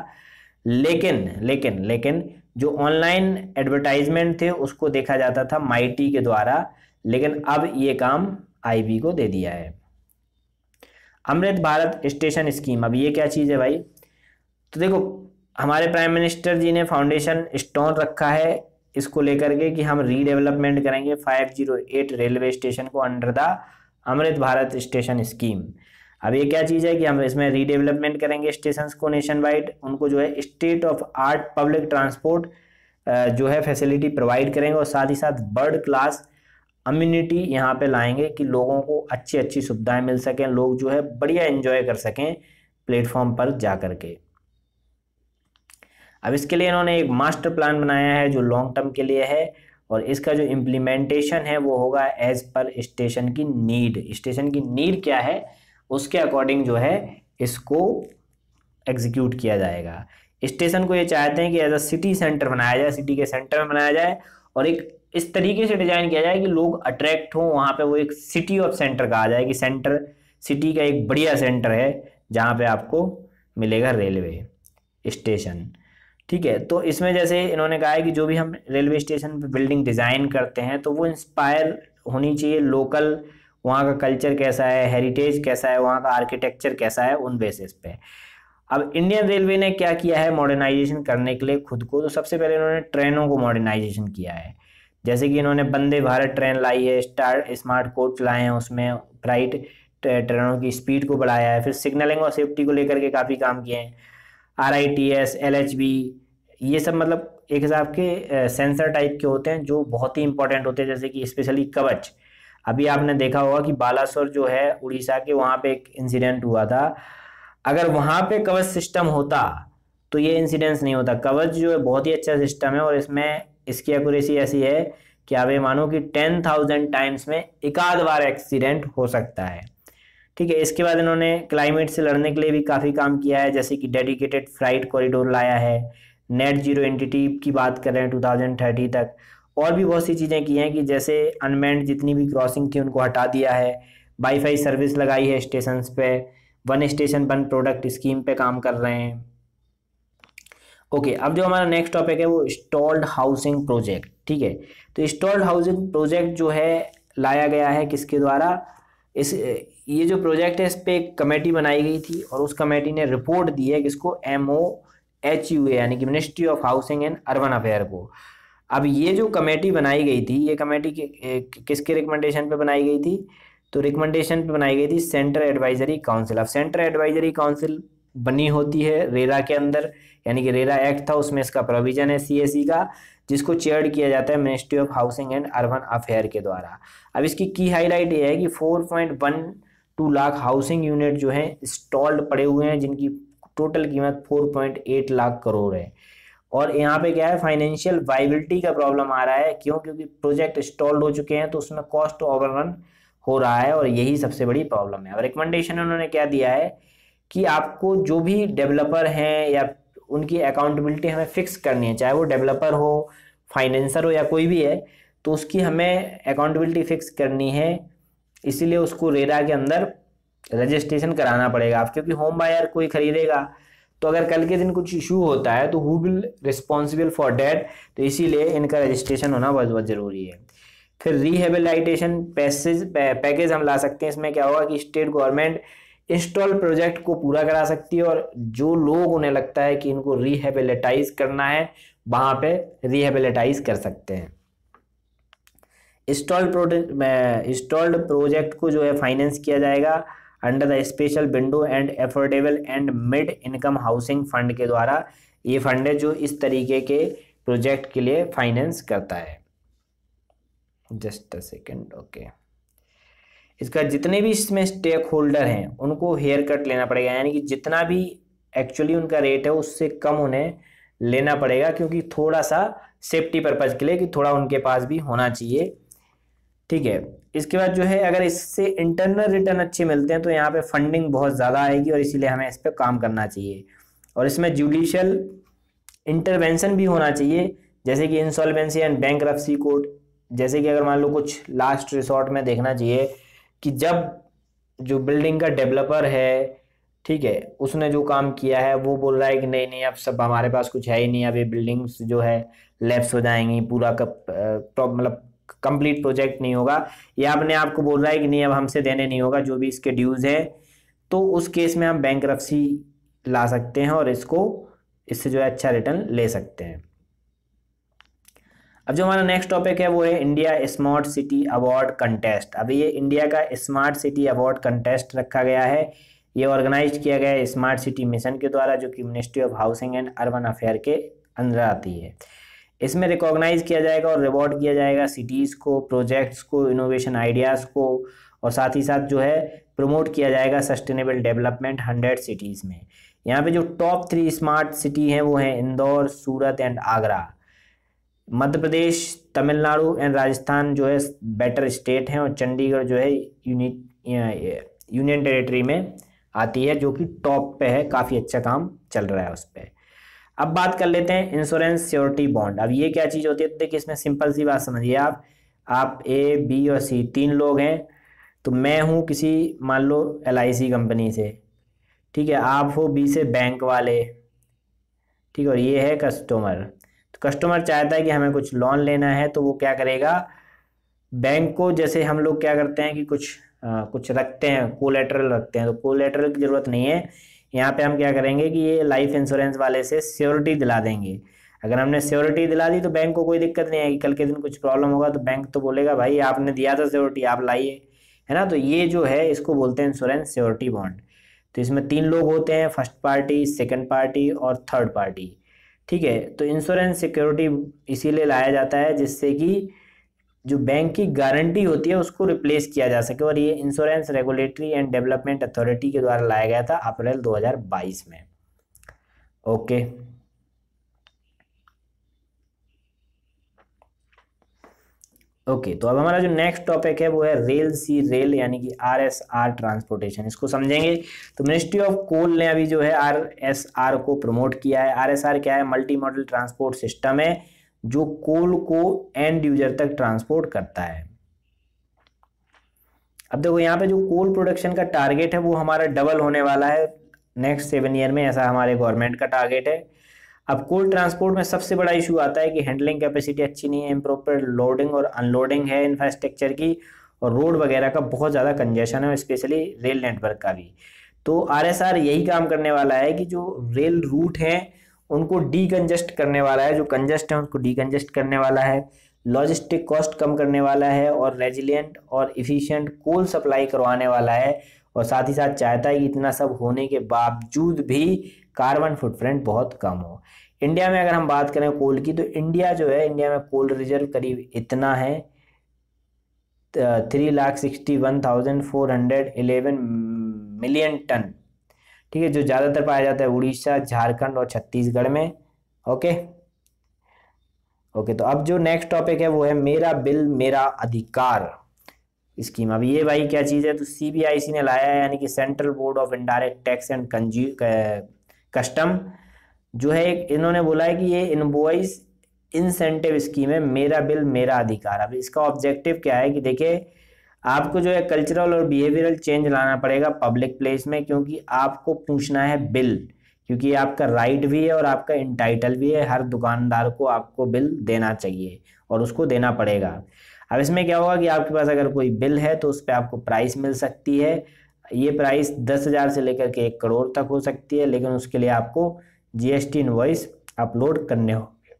लेकिन लेकिन लेकिन जो ऑनलाइन एडवर्टाइजमेंट थे उसको देखा जाता था माइटी के द्वारा लेकिन अब ये काम आईबी को दे दिया है अमृत भारत स्टेशन स्कीम अब ये क्या चीज़ है भाई तो देखो हमारे प्राइम मिनिस्टर जी ने फाउंडेशन स्टोन रखा है इसको लेकर के कि हम रीडेवलपमेंट करेंगे 508 रेलवे स्टेशन को under the Amrit Bharat station scheme अब ये क्या चीज़ है कि हम इसमें रीडेवलपमेंट करेंगे स्टेशन को नेशन वाइड उनको जो है state of art public transport जो है फैसिलिटी प्रोवाइड करेंगे और साथ ही साथ बर्ड क्लास अम्यूनिटी यहाँ पे लाएंगे कि लोगों को अच्छी अच्छी सुविधाएं मिल सकें लोग जो है बढ़िया एंजॉय कर सकें प्लेटफॉर्म पर जा कर के अब इसके लिए इन्होंने एक मास्टर प्लान बनाया है जो लॉन्ग टर्म के लिए है और इसका जो इम्प्लीमेंटेशन है वो होगा एज पर स्टेशन की नीड स्टेशन की नीड क्या है उसके अकॉर्डिंग जो है इसको एग्जीक्यूट किया जाएगा स्टेशन को ये चाहते हैं कि एज अ सिटी सेंटर बनाया जाए सिटी के सेंटर में बनाया जाए और एक इस तरीके से डिजाइन किया जाए कि लोग अट्रैक्ट हों वहाँ पे वो एक सिटी ऑफ सेंटर कहा जाए कि सेंटर सिटी का एक बढ़िया सेंटर है जहाँ पे आपको मिलेगा रेलवे स्टेशन ठीक है तो इसमें जैसे इन्होंने कहा है कि जो भी हम रेलवे स्टेशन पर बिल्डिंग डिज़ाइन करते हैं तो वो इंस्पायर होनी चाहिए लोकल वहाँ का कल्चर कैसा है हेरिटेज कैसा है वहाँ का आर्किटेक्चर कैसा है उन बेसिस पे अब इंडियन रेलवे ने क्या किया है मॉडर्नाइजेशन करने के लिए खुद को तो सबसे पहले इन्होंने ट्रेनों को मॉडर्नाइजेशन किया है जैसे कि इन्होंने वंदे भारत ट्रेन लाई है स्टार स्मार्ट कोच लाए हैं उसमें फ्लाइट ट्रेनों की स्पीड को बढ़ाया है फिर सिग्नलिंग और सेफ्टी को लेकर के काफ़ी काम किए हैं R I T S L H B ये सब मतलब एक हिसाब के सेंसर टाइप के होते हैं जो बहुत ही इंपॉर्टेंट होते हैं जैसे कि स्पेशली कवच अभी आपने देखा होगा कि बालासोर जो है उड़ीसा के वहाँ पे एक इंसिडेंट हुआ था अगर वहाँ पे कवच सिस्टम होता तो ये इंसिडेंस नहीं होता कवच जो है बहुत ही अच्छा सिस्टम है और इसमें इसकी एक्यूरेसी ऐसी है कि आप ये मानो कि टेन थाउजेंड टाइम्स में एकाध बार एक्सीडेंट हो सकता है ठीक है इसके बाद इन्होंने क्लाइमेट से लड़ने के लिए भी काफ़ी काम किया है जैसे कि डेडिकेटेड फ्लाइट कॉरिडोर लाया है नेट जीरो एंटिटी की बात कर रहे हैं थर्टी तक और भी बहुत सी चीज़ें की हैं कि जैसे अनमैंड जितनी भी क्रॉसिंग थी उनको हटा दिया है वाईफाई सर्विस लगाई है स्टेशन पे one station one product scheme पे काम कर रहे हैं ओके अब जो हमारा नेक्स्ट टॉपिक है वो स्टॉल्ड हाउसिंग प्रोजेक्ट ठीक है तो स्टॉल्ड हाउसिंग प्रोजेक्ट जो है लाया गया है किसके द्वारा इस ये जो प्रोजेक्ट है इस पर एक कमेटी बनाई गई थी और उस कमेटी ने रिपोर्ट दी है किसको M O H U A यानी कि ministry of housing and urban affair को अब ये जो कमेटी बनाई गई थी ये कमेटी किसके रिकमेंडेशन पे बनाई गई थी तो रिकमेंडेशन पे बनाई गई थी सेंट्रल एडवाइजरी काउंसिल अब सेंट्रल एडवाइजरी काउंसिल बनी होती है रेरा के अंदर यानी कि रेरा एक्ट था उसमें इसका प्रोविजन है सी का जिसको चेयर किया जाता है ministry of housing and urban affair के द्वारा अब इसकी की हाईलाइट ये है कि one two lakh housing unit जो है स्टॉल्ड पड़े हुए हैं जिनकी टोटल कीमत 4.8 लाख करोड़ है और यहाँ पे क्या है फाइनेंशियल वाइबिलिटी का प्रॉब्लम आ रहा है क्यों क्योंकि प्रोजेक्ट स्टॉल्ड हो चुके हैं तो उसमें कॉस्ट ओवररन हो रहा है और यही सबसे बड़ी प्रॉब्लम है और रिकमेंडेशन उन्होंने क्या दिया है कि आपको जो भी डेवलपर हैं या उनकी अकाउंटेबिलिटी हमें फिक्स करनी है चाहे वो डेवलपर हो फाइनेंसर हो या कोई भी है तो उसकी हमें अकाउंटेबिलिटी फिक्स करनी है इसीलिए उसको रेरा के अंदर रजिस्ट्रेशन कराना पड़ेगा आप क्योंकि होम बायर कोई खरीदेगा तो अगर कल के दिन कुछ इशू होता है तो who will responsible for that तो इसीलिए इनका रजिस्ट्रेशन होना बहुत बहुत ज़रूरी है फिर रिहेबिलाइटेशन पैसेज पैकेज हम ला सकते हैं इसमें क्या होगा कि स्टेट गवर्नमेंट इंस्टॉल प्रोजेक्ट को पूरा करा सकती है और जो लोग उन्हें लगता है कि इनको रिहेबिलिटाइज करना है वहाँ पे रिहेबिलिटाइज कर सकते हैं इंस्टॉल्ड प्रोजेक्ट इंस्टॉल्ड प्रोजेक्ट को जो है फाइनेंस किया जाएगा under the special window and affordable and mid income housing fund के द्वारा ये फंड है जो इस तरीके के प्रोजेक्ट के लिए फाइनेंस करता है जस्ट अ सेकेंड ओके इसका जितने भी इसमें स्टेक होल्डर हैं उनको हेयर कट लेना पड़ेगा यानी कि जितना भी एक्चुअली उनका रेट है उससे कम उन्हें लेना पड़ेगा क्योंकि थोड़ा सा सेफ्टी पर्पज़ के लिए कि थोड़ा उनके पास भी होना चाहिए ठीक है इसके बाद जो है अगर इससे इंटरनल रिटर्न अच्छे मिलते हैं तो यहाँ पे फंडिंग बहुत ज़्यादा आएगी और इसीलिए हमें इस पर काम करना चाहिए और इसमें जुडिशल इंटरवेंशन भी होना चाहिए जैसे कि insolvency and bankruptcy court जैसे कि अगर मान लो कुछ लास्ट रिसोर्ट में देखना चाहिए कि जब जो बिल्डिंग का डेवलपर है ठीक है उसने जो काम किया है वो बोल रहा है कि नहीं नहीं अब सब हमारे पास कुछ है ही नहीं अब ये बिल्डिंग्स जो है लेप्स हो जाएंगी पूरा टॉप मतलब कंप्लीट प्रोजेक्ट नहीं होगा या अपने आप को बोल रहा है कि नहीं अब हमसे देने नहीं होगा जो भी इसके ड्यूज़ है तो उस केस में हम बैंक ला सकते हैं और इसको इससे जो है अच्छा रिटर्न ले सकते हैं अब जो हमारा नेक्स्ट टॉपिक है वो है India smart city award contest अभी ये इंडिया का स्मार्ट सिटी अवार्ड कंटेस्ट रखा गया है ये ऑर्गेनाइज किया गया है स्मार्ट सिटी मिशन के द्वारा जो कि ministry of housing and urban affair के अंदर आती है इसमें रिकॉग्नाइज किया जाएगा और रिवॉर्ड किया जाएगा सिटीज़ को प्रोजेक्ट्स को इनोवेशन आइडियाज़ को और साथ ही साथ जो है प्रमोट किया जाएगा सस्टेनेबल डेवलपमेंट हंड्रेड सिटीज़ में यहाँ पे जो टॉप थ्री स्मार्ट सिटी हैं वो हैं इंदौर सूरत एंड आगरा मध्य प्रदेश तमिलनाडु एंड राजस्थान जो है बेटर स्टेट हैं और चंडीगढ़ जो है यूनिट यूनियन टेरिटरी में आती है जो कि टॉप पे है काफ़ी अच्छा काम चल रहा है उस पर अब बात कर लेते हैं इंश्योरेंस सियोरिटी बॉन्ड अब ये क्या चीज़ होती है देखिए इसमें सिंपल सी बात समझिए आप आप ए बी और सी तीन लोग हैं तो मैं हूँ किसी मान लो एल कंपनी से ठीक है आप हो बी से बैंक वाले ठीक है और ये है कस्टमर तो कस्टमर चाहता है कि हमें कुछ लोन लेना है तो वो क्या करेगा बैंक को जैसे हम लोग क्या करते हैं कि कुछ आ, कुछ रखते हैं कोलेटरल रखते हैं तो कोलेटरल की ज़रूरत नहीं है यहाँ पे हम क्या करेंगे कि ये लाइफ इंश्योरेंस वाले से सियोरिटी दिला देंगे अगर हमने सियोरिटी दिला दी तो बैंक को कोई दिक्कत नहीं आएगी कल के दिन कुछ प्रॉब्लम होगा तो बैंक तो बोलेगा भाई आपने दिया था सियोरिटी आप लाइए है ना तो ये जो है इसको बोलते हैं इंश्योरेंस सियोरिटी बॉन्ड तो इसमें तीन लोग होते हैं फर्स्ट पार्टी सेकेंड पार्टी और थर्ड पार्टी ठीक है तो इंश्योरेंस सिक्योरिटी इसीलिए लाया जाता है जिससे कि जो बैंक की गारंटी होती है उसको रिप्लेस किया जा सके और ये insurance regulatory and development authority के द्वारा लाया गया था अप्रैल 2022 में ओके ओके तो अब हमारा जो नेक्स्ट टॉपिक है वो है रेल सी रेल यानी कि आर एस आर ट्रांसपोर्टेशन इसको समझेंगे तो मिनिस्ट्री ऑफ कोल ने अभी जो है आर एस आर को प्रमोट किया है आर एस आर क्या है मल्टी मॉडल ट्रांसपोर्ट सिस्टम है जो कोल को एंड यूजर तक ट्रांसपोर्ट करता है अब देखो यहाँ पे जो कोल प्रोडक्शन का टारगेट है वो हमारा डबल होने वाला है नेक्स्ट सेवन ईयर में ऐसा हमारे गवर्नमेंट का टारगेट है अब कोल ट्रांसपोर्ट में सबसे बड़ा इशू आता है कि हैंडलिंग कैपेसिटी अच्छी नहीं है इम्प्रोपर लोडिंग और अनलोडिंग है इंफ्रास्ट्रक्चर की और रोड वगैरह का बहुत ज़्यादा कंजेशन है स्पेशली रेल नेटवर्क का भी तो आर यही काम करने वाला है कि जो रेल रूट हैं उनको डीकंजस्ट करने वाला है जो कंजस्ट है उनको डीकंजस्ट करने वाला है लॉजिस्टिक कॉस्ट कम करने वाला है और रेजिलियंट और इफ़िशियंट कोल सप्लाई करवाने वाला है और साथ ही साथ चाहता है कि इतना सब होने के बावजूद भी कार्बन फुटप्रिंट बहुत कम हो इंडिया में अगर हम बात करें कोल की तो इंडिया जो है इंडिया में कोल रिजर्व करीब इतना है three lakh sixty one thousand four hundred eleven million ton ठीक है जो ज़्यादातर पाया जाता है उड़ीसा झारखंड और छत्तीसगढ़ में ओके ओके तो अब जो नेक्स्ट टॉपिक है वो है मेरा बिल मेरा अधिकार स्कीम अब ये भाई क्या चीज़ है तो सीबीआईसी ने लाया है यानी कि central board of indirect tax and कंज्यू कस्टम जो है एक इन्होंने बोला है कि ये इनवॉइस इंसेंटिव स्कीम है मेरा बिल मेरा अधिकार अब इसका ऑब्जेक्टिव क्या है कि देखिए आपको जो है कल्चरल और बिहेवियरल चेंज लाना पड़ेगा पब्लिक प्लेस में क्योंकि आपको पूछना है बिल क्योंकि आपका राइट भी है और आपका इंटाइटल भी है हर दुकानदार को आपको बिल देना चाहिए और उसको देना पड़ेगा अब इसमें क्या होगा कि आपके पास अगर कोई बिल है तो उस पर आपको प्राइस मिल सकती है ये प्राइस दस हज़ार से लेकर के एक करोड़ तक हो सकती है लेकिन उसके लिए आपको जीएसटी इनवॉइस अपलोड करने होंगे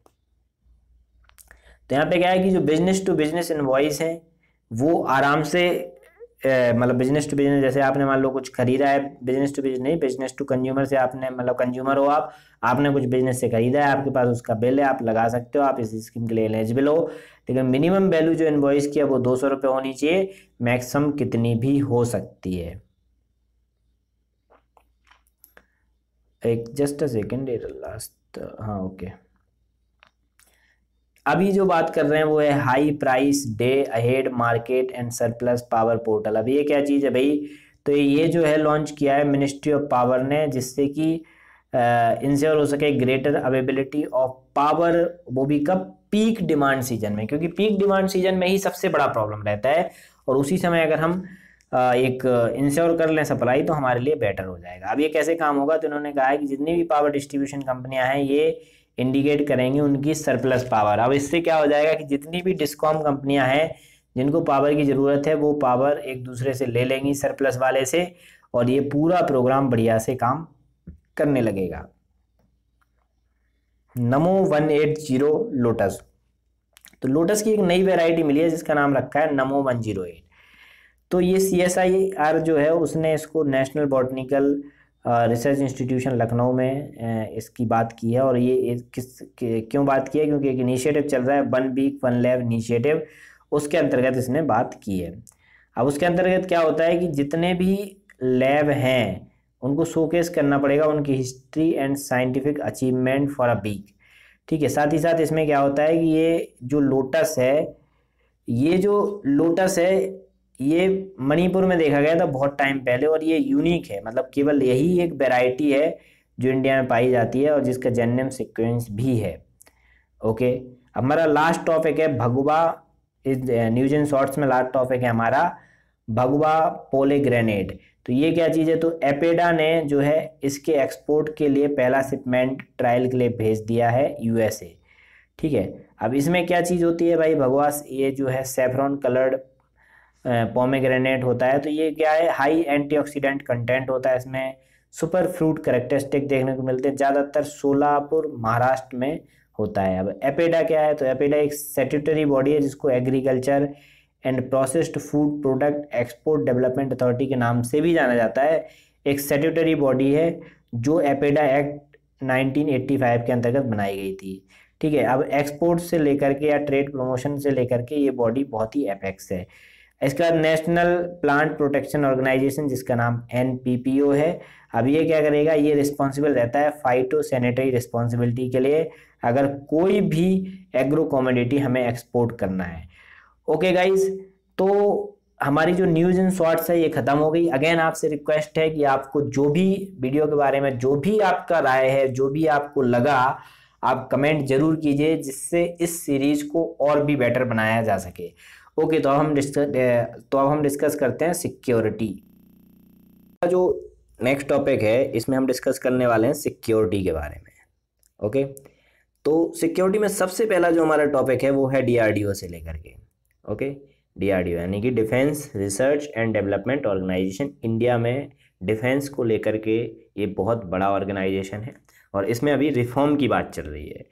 तो यहाँ पे क्या है कि जो बिजनेस टू बिजनेस इन्वॉइस हैं वो आराम से मतलब बिजनेस टू बिजनेस जैसे आपने मान लो कुछ खरीदा है बिजनेस टू बिजनेस नहीं बिजनेस टू कंज्यूमर से आपने मतलब कंज्यूमर हो आप आपने कुछ बिजनेस से खरीदा है आपके पास उसका बिल है आप लगा सकते हो आप इस स्कीम के लिए एलिजिबल हो लेकिन मिनिमम वैल्यू जो इन्वॉइस की है वो दो सौ रुपये होनी चाहिए मैक्सिमम कितनी भी हो सकती है एक जस्ट अ सेकेंड लास्ट हाँ ओके okay. अभी जो बात कर रहे हैं वो है high price day ahead market and surplus power portal अभी ये क्या चीज़ है भाई तो ये जो है लॉन्च किया है मिनिस्ट्री ऑफ पावर ने जिससे कि इंश्योर हो सके ग्रेटर अवेबिलिटी ऑफ पावर वो भी कब पीक डिमांड सीजन में क्योंकि पीक डिमांड सीजन में ही सबसे बड़ा प्रॉब्लम रहता है और उसी समय अगर हम एक इंश्योर कर लें सप्लाई तो हमारे लिए बेटर हो जाएगा अब ये कैसे काम होगा तो इन्होंने कहा है कि जितनी भी पावर डिस्ट्रीब्यूशन कंपनियां हैं ये इंडिकेट करेंगे उनकी सरप्लस पावर अब इससे क्या हो जाएगा कि जितनी भी डिस्कॉम कंपनियां हैं जिनको पावर की ज़रूरत है वो पावर एक दूसरे से ले लेंगी सरप्लस वाले से और ये पूरा प्रोग्राम बढ़िया से काम करने लगेगा Namo one eight zero lotus तो लोटस की एक नई वेराइटी मिली है जिसका नाम रखा है नमो वन जीरो एट तो ये सी एस आई आर जो है उसने इसको national botanical research institution Lucknow में इसकी बात की है और ये किस क्यों बात की है क्योंकि एक इनिशिएटिव चल रहा है one week one lab initiative उसके अंतर्गत इसने बात की है अब उसके अंतर्गत क्या होता है कि जितने भी लैब हैं उनको शोकेस करना पड़ेगा उनकी history and scientific achievement for a week ठीक है साथ ही साथ इसमें क्या होता है कि ये जो लोटस है ये जो लोटस है ये मणिपुर में देखा गया था बहुत टाइम पहले और ये यूनिक है मतलब केवल यही एक वेराइटी है जो इंडिया में पाई जाती है और जिसका जेन्यम सिक्वेंस भी है ओके हमारा लास्ट टॉपिक है भगवा इस न्यूज एंड शॉर्ट्स में लास्ट टॉपिक है हमारा भगवा पोले ग्रेनेड तो ये क्या चीज़ है तो एपेडा ने जो है इसके एक्सपोर्ट के लिए पहला शिपमेंट ट्रायल के लिए भेज दिया है यूएसए ठीक है अब इसमें क्या चीज़ होती है भाई भगवा ये जो है सेफ्रॉन कलर्ड पोमेग्रेनेट होता है तो ये क्या है हाई एंटीऑक्सीडेंट कंटेंट होता है इसमें सुपर फ्रूट करेक्टरिस्टिक देखने को मिलते हैं ज़्यादातर सोलापुर महाराष्ट्र में होता है अब एपेडा क्या है तो एपेडा एक सेट्यूटरी बॉडी है जिसको agriculture and processed food product export development authority के नाम से भी जाना जाता है एक सेट्यूटरी बॉडी है जो एपेडा एक्ट 1985 के अंतर्गत बनाई गई थी ठीक है अब एक्सपोर्ट से लेकर के या ट्रेड प्रमोशन से लेकर के ये बॉडी बहुत ही अपेक्स है इसके बाद नेशनल प्लांट प्रोटेक्शन ऑर्गेनाइजेशन जिसका नाम एन है अब ये क्या करेगा ये रिस्पॉन्सिबल रहता है फाइटो सैनिटरी रिस्पॉन्सिबिलिटी के लिए अगर कोई भी एग्रो कॉमोडिटी हमें एक्सपोर्ट करना है ओके गाइज तो हमारी जो न्यूज़ इन शॉर्ट्स है ये ख़त्म हो गई अगेन आपसे रिक्वेस्ट है कि आपको जो भी वीडियो के बारे में जो भी आपका राय है जो भी आपको लगा आप कमेंट जरूर कीजिए जिससे इस सीरीज़ को और भी बेटर बनाया जा सके ओके तो अब हम डिस्कस तो अब हम डिस्कस करते हैं सिक्योरिटी का जो नेक्स्ट टॉपिक है इसमें हम डिस्कस करने वाले हैं सिक्योरिटी के बारे में ओके तो सिक्योरिटी में सबसे पहला जो हमारा टॉपिक है वो है डीआरडीओ से लेकर के ओके डीआरडीओ यानी कि defence research and development organisation India में डिफेंस को लेकर के ये बहुत बड़ा ऑर्गेनाइजेशन है और इसमें अभी रिफॉर्म की बात चल रही है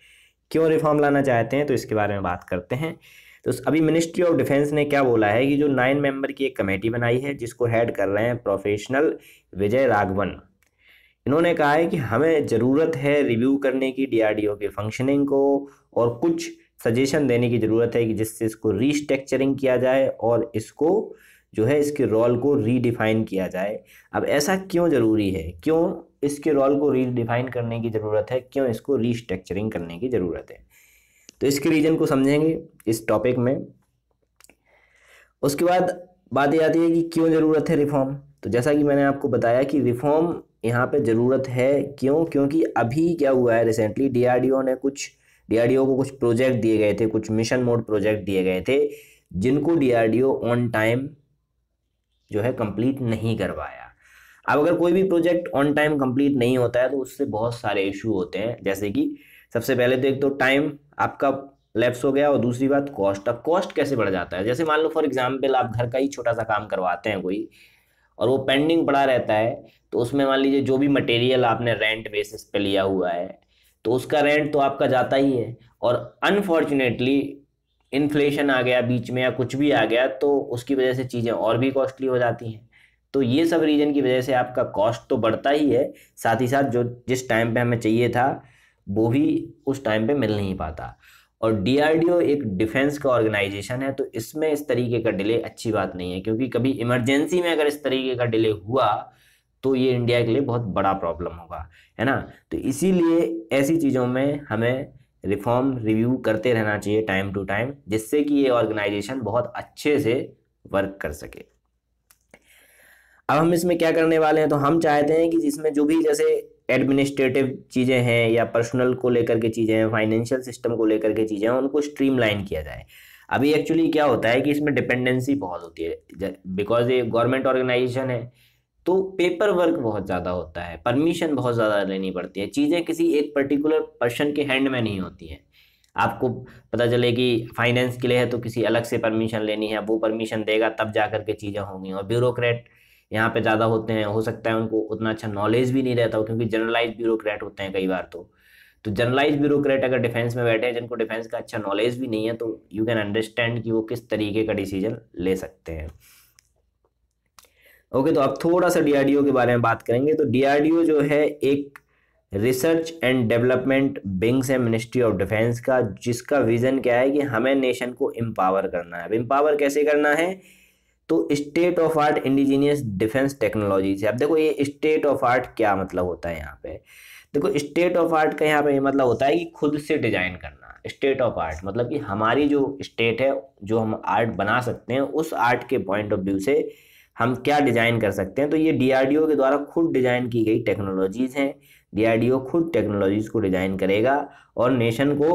क्यों रिफॉर्म लाना चाहते हैं तो इसके बारे में बात करते हैं तो अभी मिनिस्ट्री ऑफ डिफेंस ने क्या बोला है कि जो नाइन मेंबर की एक कमेटी बनाई है जिसको हेड कर रहे हैं प्रोफेशनल विजय राघवन इन्होंने कहा है कि हमें ज़रूरत है रिव्यू करने की डीआरडीओ के फंक्शनिंग को और कुछ सजेशन देने की ज़रूरत है कि जिससे इसको रीस्ट्रक्चरिंग किया जाए और इसको जो है इसके रोल को रीडिफाइन किया जाए अब ऐसा क्यों ज़रूरी है क्यों इसके रोल को रीडिफाइन करने की ज़रूरत है क्यों इसको रीस्ट्रक्चरिंग करने की ज़रूरत है तो इसके रीजन को समझेंगे इस टॉपिक में उसके बाद बात यह आती है कि क्यों ज़रूरत है रिफॉर्म तो जैसा कि मैंने आपको बताया कि रिफॉर्म यहाँ पे ज़रूरत है क्यों क्योंकि अभी क्या हुआ है रिसेंटली डीआरडीओ ने कुछ डीआरडीओ को कुछ प्रोजेक्ट दिए गए थे कुछ मिशन मोड प्रोजेक्ट दिए गए थे जिनको डीआरडीओ ऑन टाइम जो है कंप्लीट नहीं करवाया अब अगर कोई भी प्रोजेक्ट ऑन टाइम कंप्लीट नहीं होता है तो उससे बहुत सारे इशू होते हैं जैसे कि सबसे पहले तो एक तो टाइम आपका लेप्स हो गया और दूसरी बात कॉस्ट अब कॉस्ट कैसे बढ़ जाता है जैसे मान लो फॉर एग्जाम्पल आप घर का ही छोटा सा काम करवाते हैं कोई और वो पेंडिंग पड़ा रहता है तो उसमें मान लीजिए जो भी मटेरियल आपने रेंट बेसिस पे लिया हुआ है तो उसका रेंट तो आपका जाता ही है और अनफॉर्चुनेटली इन्फ्लेशन आ गया बीच में या कुछ भी आ गया तो उसकी वजह से चीज़ें और भी कॉस्टली हो जाती हैं तो ये सब रीज़न की वजह से आपका कॉस्ट तो बढ़ता ही है साथ ही साथ जो जिस टाइम पे हमें चाहिए था वो भी उस टाइम पे मिल नहीं पाता और डीआरडीओ एक डिफेंस का ऑर्गेनाइजेशन है तो इसमें इस तरीके का डिले अच्छी बात नहीं है क्योंकि कभी इमरजेंसी में अगर इस तरीके का डिले हुआ तो ये इंडिया के लिए बहुत बड़ा प्रॉब्लम होगा है ना तो इसीलिए ऐसी चीज़ों में हमें रिफॉर्म रिव्यू करते रहना चाहिए टाइम टू टाइम जिससे कि ये ऑर्गेनाइजेशन बहुत अच्छे से वर्क कर सके अब हम इसमें क्या करने वाले हैं तो हम चाहते हैं कि जिसमें जो भी जैसे एडमिनिस्ट्रेटिव चीज़ें हैं या पर्सनल को लेकर के चीज़ें हैं फाइनेंशियल सिस्टम को लेकर के चीज़ें हैं उनको स्ट्रीमलाइन किया जाए अभी एक्चुअली क्या होता है कि इसमें डिपेंडेंसी बहुत होती है बिकॉज ये गवर्नमेंट ऑर्गेनाइजेशन है तो पेपर वर्क बहुत ज़्यादा होता है परमिशन बहुत ज़्यादा लेनी पड़ती है चीज़ें किसी एक पर्टिकुलर पर्सन के हैंड में नहीं होती हैं आपको पता चले कि फाइनेंस के लिए है तो किसी अलग से परमिशन लेनी है वो परमिशन देगा तब जा कर के चीज़ें होंगी और ब्यूरोक्रेट यहाँ पे ज़्यादा होते हैं हो सकता है उनको उतना अच्छा नॉलेज भी नहीं रहता हो क्योंकि जनरलाइज ब्यूरोक्रेट होते हैं कई बार तो तो जनरलाइज ब्यूरोक्रेट अगर डिफेंस में बैठे हैं जिनको डिफेंस का अच्छा नॉलेज भी नहीं है तो यू कैन अंडरस्टैंड कि वो किस तरीके का डिसीजन ले सकते हैं ओके तो अब थोड़ा सा डीआरडीओ के बारे में बात करेंगे तो डीआरडीओ जो है एक रिसर्च एंड डेवलपमेंट बिंग्स है मिनिस्ट्री ऑफ डिफेंस का जिसका विजन क्या है कि हमें नेशन को एम्पावर करना है एम्पावर कैसे करना है तो state of art indigenous defence technology से अब देखो ये स्टेट ऑफ आर्ट क्या मतलब होता है यहाँ पे देखो स्टेट ऑफ आर्ट का यहाँ पे मतलब होता है कि खुद से डिजाइन करना स्टेट ऑफ आर्ट मतलब कि हमारी जो स्टेट है जो हम आर्ट बना सकते हैं उस आर्ट के पॉइंट ऑफ व्यू से हम क्या डिज़ाइन कर सकते हैं तो ये डीआरडीओ के द्वारा खुद डिज़ाइन की गई टेक्नोलॉजीज़ हैं डीआरडीओ खुद टेक्नोलॉजीज को डिज़ाइन करेगा और नेशन को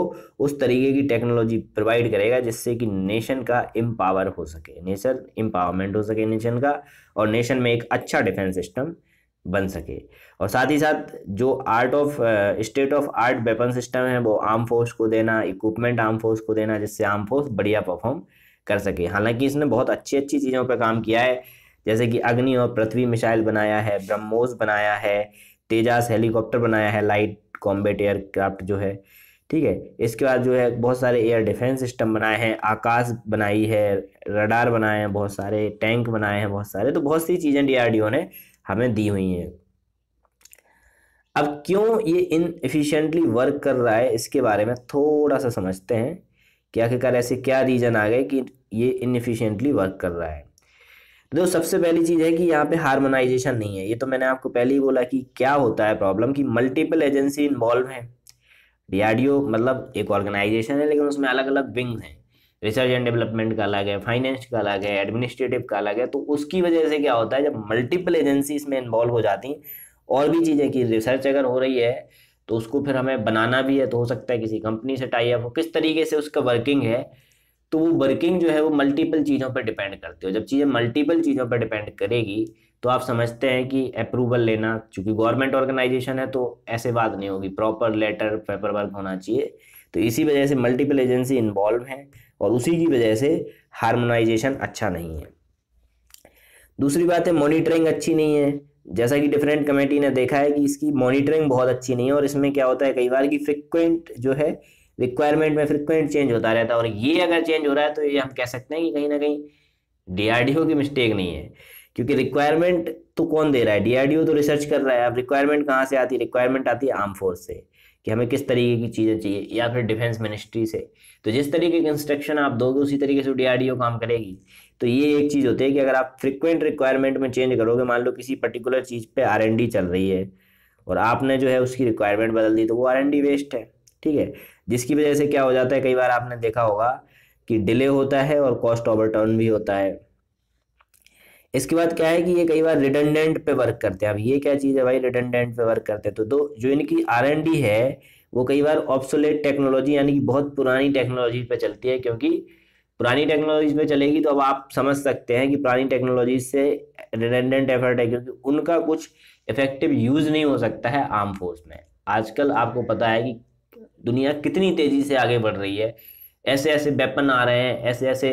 उस तरीके की टेक्नोलॉजी प्रोवाइड करेगा जिससे कि नेशन का एम्पावर हो सके नेशन एम्पावरमेंट हो सके नेशन का और नेशन में एक अच्छा डिफेंस सिस्टम बन सके और साथ ही साथ जो art of state of art weapon system है वो आर्म फोर्स को देना इक्विपमेंट आर्म फोर्स को देना जिससे आर्म फोर्स बढ़िया परफॉर्म कर सके हालांकि इसने बहुत अच्छी अच्छी चीज़ों पर काम किया है जैसे कि अग्नि और पृथ्वी मिसाइल बनाया है ब्रह्मोस बनाया है तेजास हेलीकॉप्टर बनाया है लाइट कॉम्बेट एयरक्राफ्ट जो है ठीक है इसके बाद जो है बहुत सारे एयर डिफेंस सिस्टम बनाए हैं आकाश बनाई है रडार बनाए हैं बहुत सारे टैंक बनाए हैं बहुत सारे तो बहुत सी चीज़ें डीआरडीओ ने हमें दी हुई हैं अब क्यों ये इन एफिशेंटली वर्क कर रहा है इसके बारे में थोड़ा सा समझते हैं कि आखिरकार ऐसे क्या रीज़न आ गए कि ये इनएफिशिएंटली वर्क कर रहा है तो सबसे पहली चीज़ है कि यहाँ पे हार्मोनाइजेशन नहीं है ये तो मैंने आपको पहले ही बोला कि क्या होता है प्रॉब्लम कि मल्टीपल एजेंसी इन्वॉल्व है डीआरडीओ मतलब एक ऑर्गेनाइजेशन है लेकिन उसमें अलग अलग विंग हैं रिसर्च एंड डेवलपमेंट का अलग है फाइनेंस का अलग है एडमिनिस्ट्रेटिव का अलग है तो उसकी वजह से क्या होता है जब मल्टीपल एजेंसी इसमें इन्वॉल्व हो जाती हैं और भी चीज़ें कि रिसर्च अगर हो रही है तो उसको फिर हमें बनाना भी है तो हो सकता है किसी कंपनी से टाई अप हो किस तरीके से उसका वर्किंग है तो वो वर्किंग जो है वो मल्टीपल चीज़ों पर डिपेंड करती हो जब चीज़ें मल्टीपल चीज़ों पर डिपेंड करेगी तो आप समझते हैं कि अप्रूवल लेना चूंकि गवर्नमेंट ऑर्गेनाइजेशन है तो ऐसे बात नहीं होगी प्रॉपर लेटर पेपर वर्क होना चाहिए तो इसी वजह से मल्टीपल एजेंसी इन्वॉल्व हैं और उसी की वजह से हारमोनाइजेशन अच्छा नहीं है दूसरी बात है मॉनिटरिंग अच्छी नहीं है जैसा कि डिफरेंट कमेटी ने देखा है कि इसकी मॉनिटरिंग बहुत अच्छी नहीं है और इसमें क्या होता है कई बार की फ्रिक्वेंट जो है रिक्वायरमेंट में फ्रिक्वेंट चेंज होता रहता है और ये अगर चेंज हो रहा है तो ये हम कह सकते हैं कि कहीं ना कहीं डीआरडीओ की मिस्टेक नहीं है क्योंकि रिक्वायरमेंट तो कौन दे रहा है डीआरडीओ तो रिसर्च कर रहा है अब रिक्वायरमेंट कहाँ से आती है रिक्वायरमेंट आती है आर्म फोर्स से कि हमें किस तरीके की चीज़ें चाहिए या फिर डिफेंस मिनिस्ट्री से तो जिस तरीके की इंस्ट्रक्शन आप दोगे उसी तरीके से डीआरडीओ काम करेगी तो ये एक चीज़ होती है कि अगर आप फ्रिक्वेंट रिक्वायरमेंट में चेंज करोगे मान लो किसी पर्टिकुलर चीज़ पे आर चल रही है और आपने जो है उसकी रिक्वायरमेंट बदल दी तो वो आर वेस्ट है ठीक है जिसकी वजह से क्या हो जाता है कई बार आपने देखा होगा कि डिले होता है और कॉस्ट ओवरटर्न भी होता है इसके बाद क्या है कि ये कई बार रिटेंडेंट पे वर्क करते हैं अब ये क्या चीज़ है भाई रिडंडेंट पे वर्क करते हैं तो दो तो जो इनकी आर एन डी है वो कई बार ऑप्सोलेट टेक्नोलॉजी यानी कि बहुत पुरानी टेक्नोलॉजी पे चलती है क्योंकि पुरानी टेक्नोलॉजी पे चलेगी तो अब आप समझ सकते हैं कि पुरानी टेक्नोलॉजी से रिडेंडेंट एफर्ट है क्योंकि उनका कुछ इफेक्टिव यूज़ नहीं हो सकता है आर्म फोर्स में आजकल आपको पता है कि दुनिया कितनी तेज़ी से आगे बढ़ रही है ऐसे ऐसे वेपन आ रहे हैं ऐसे ऐसे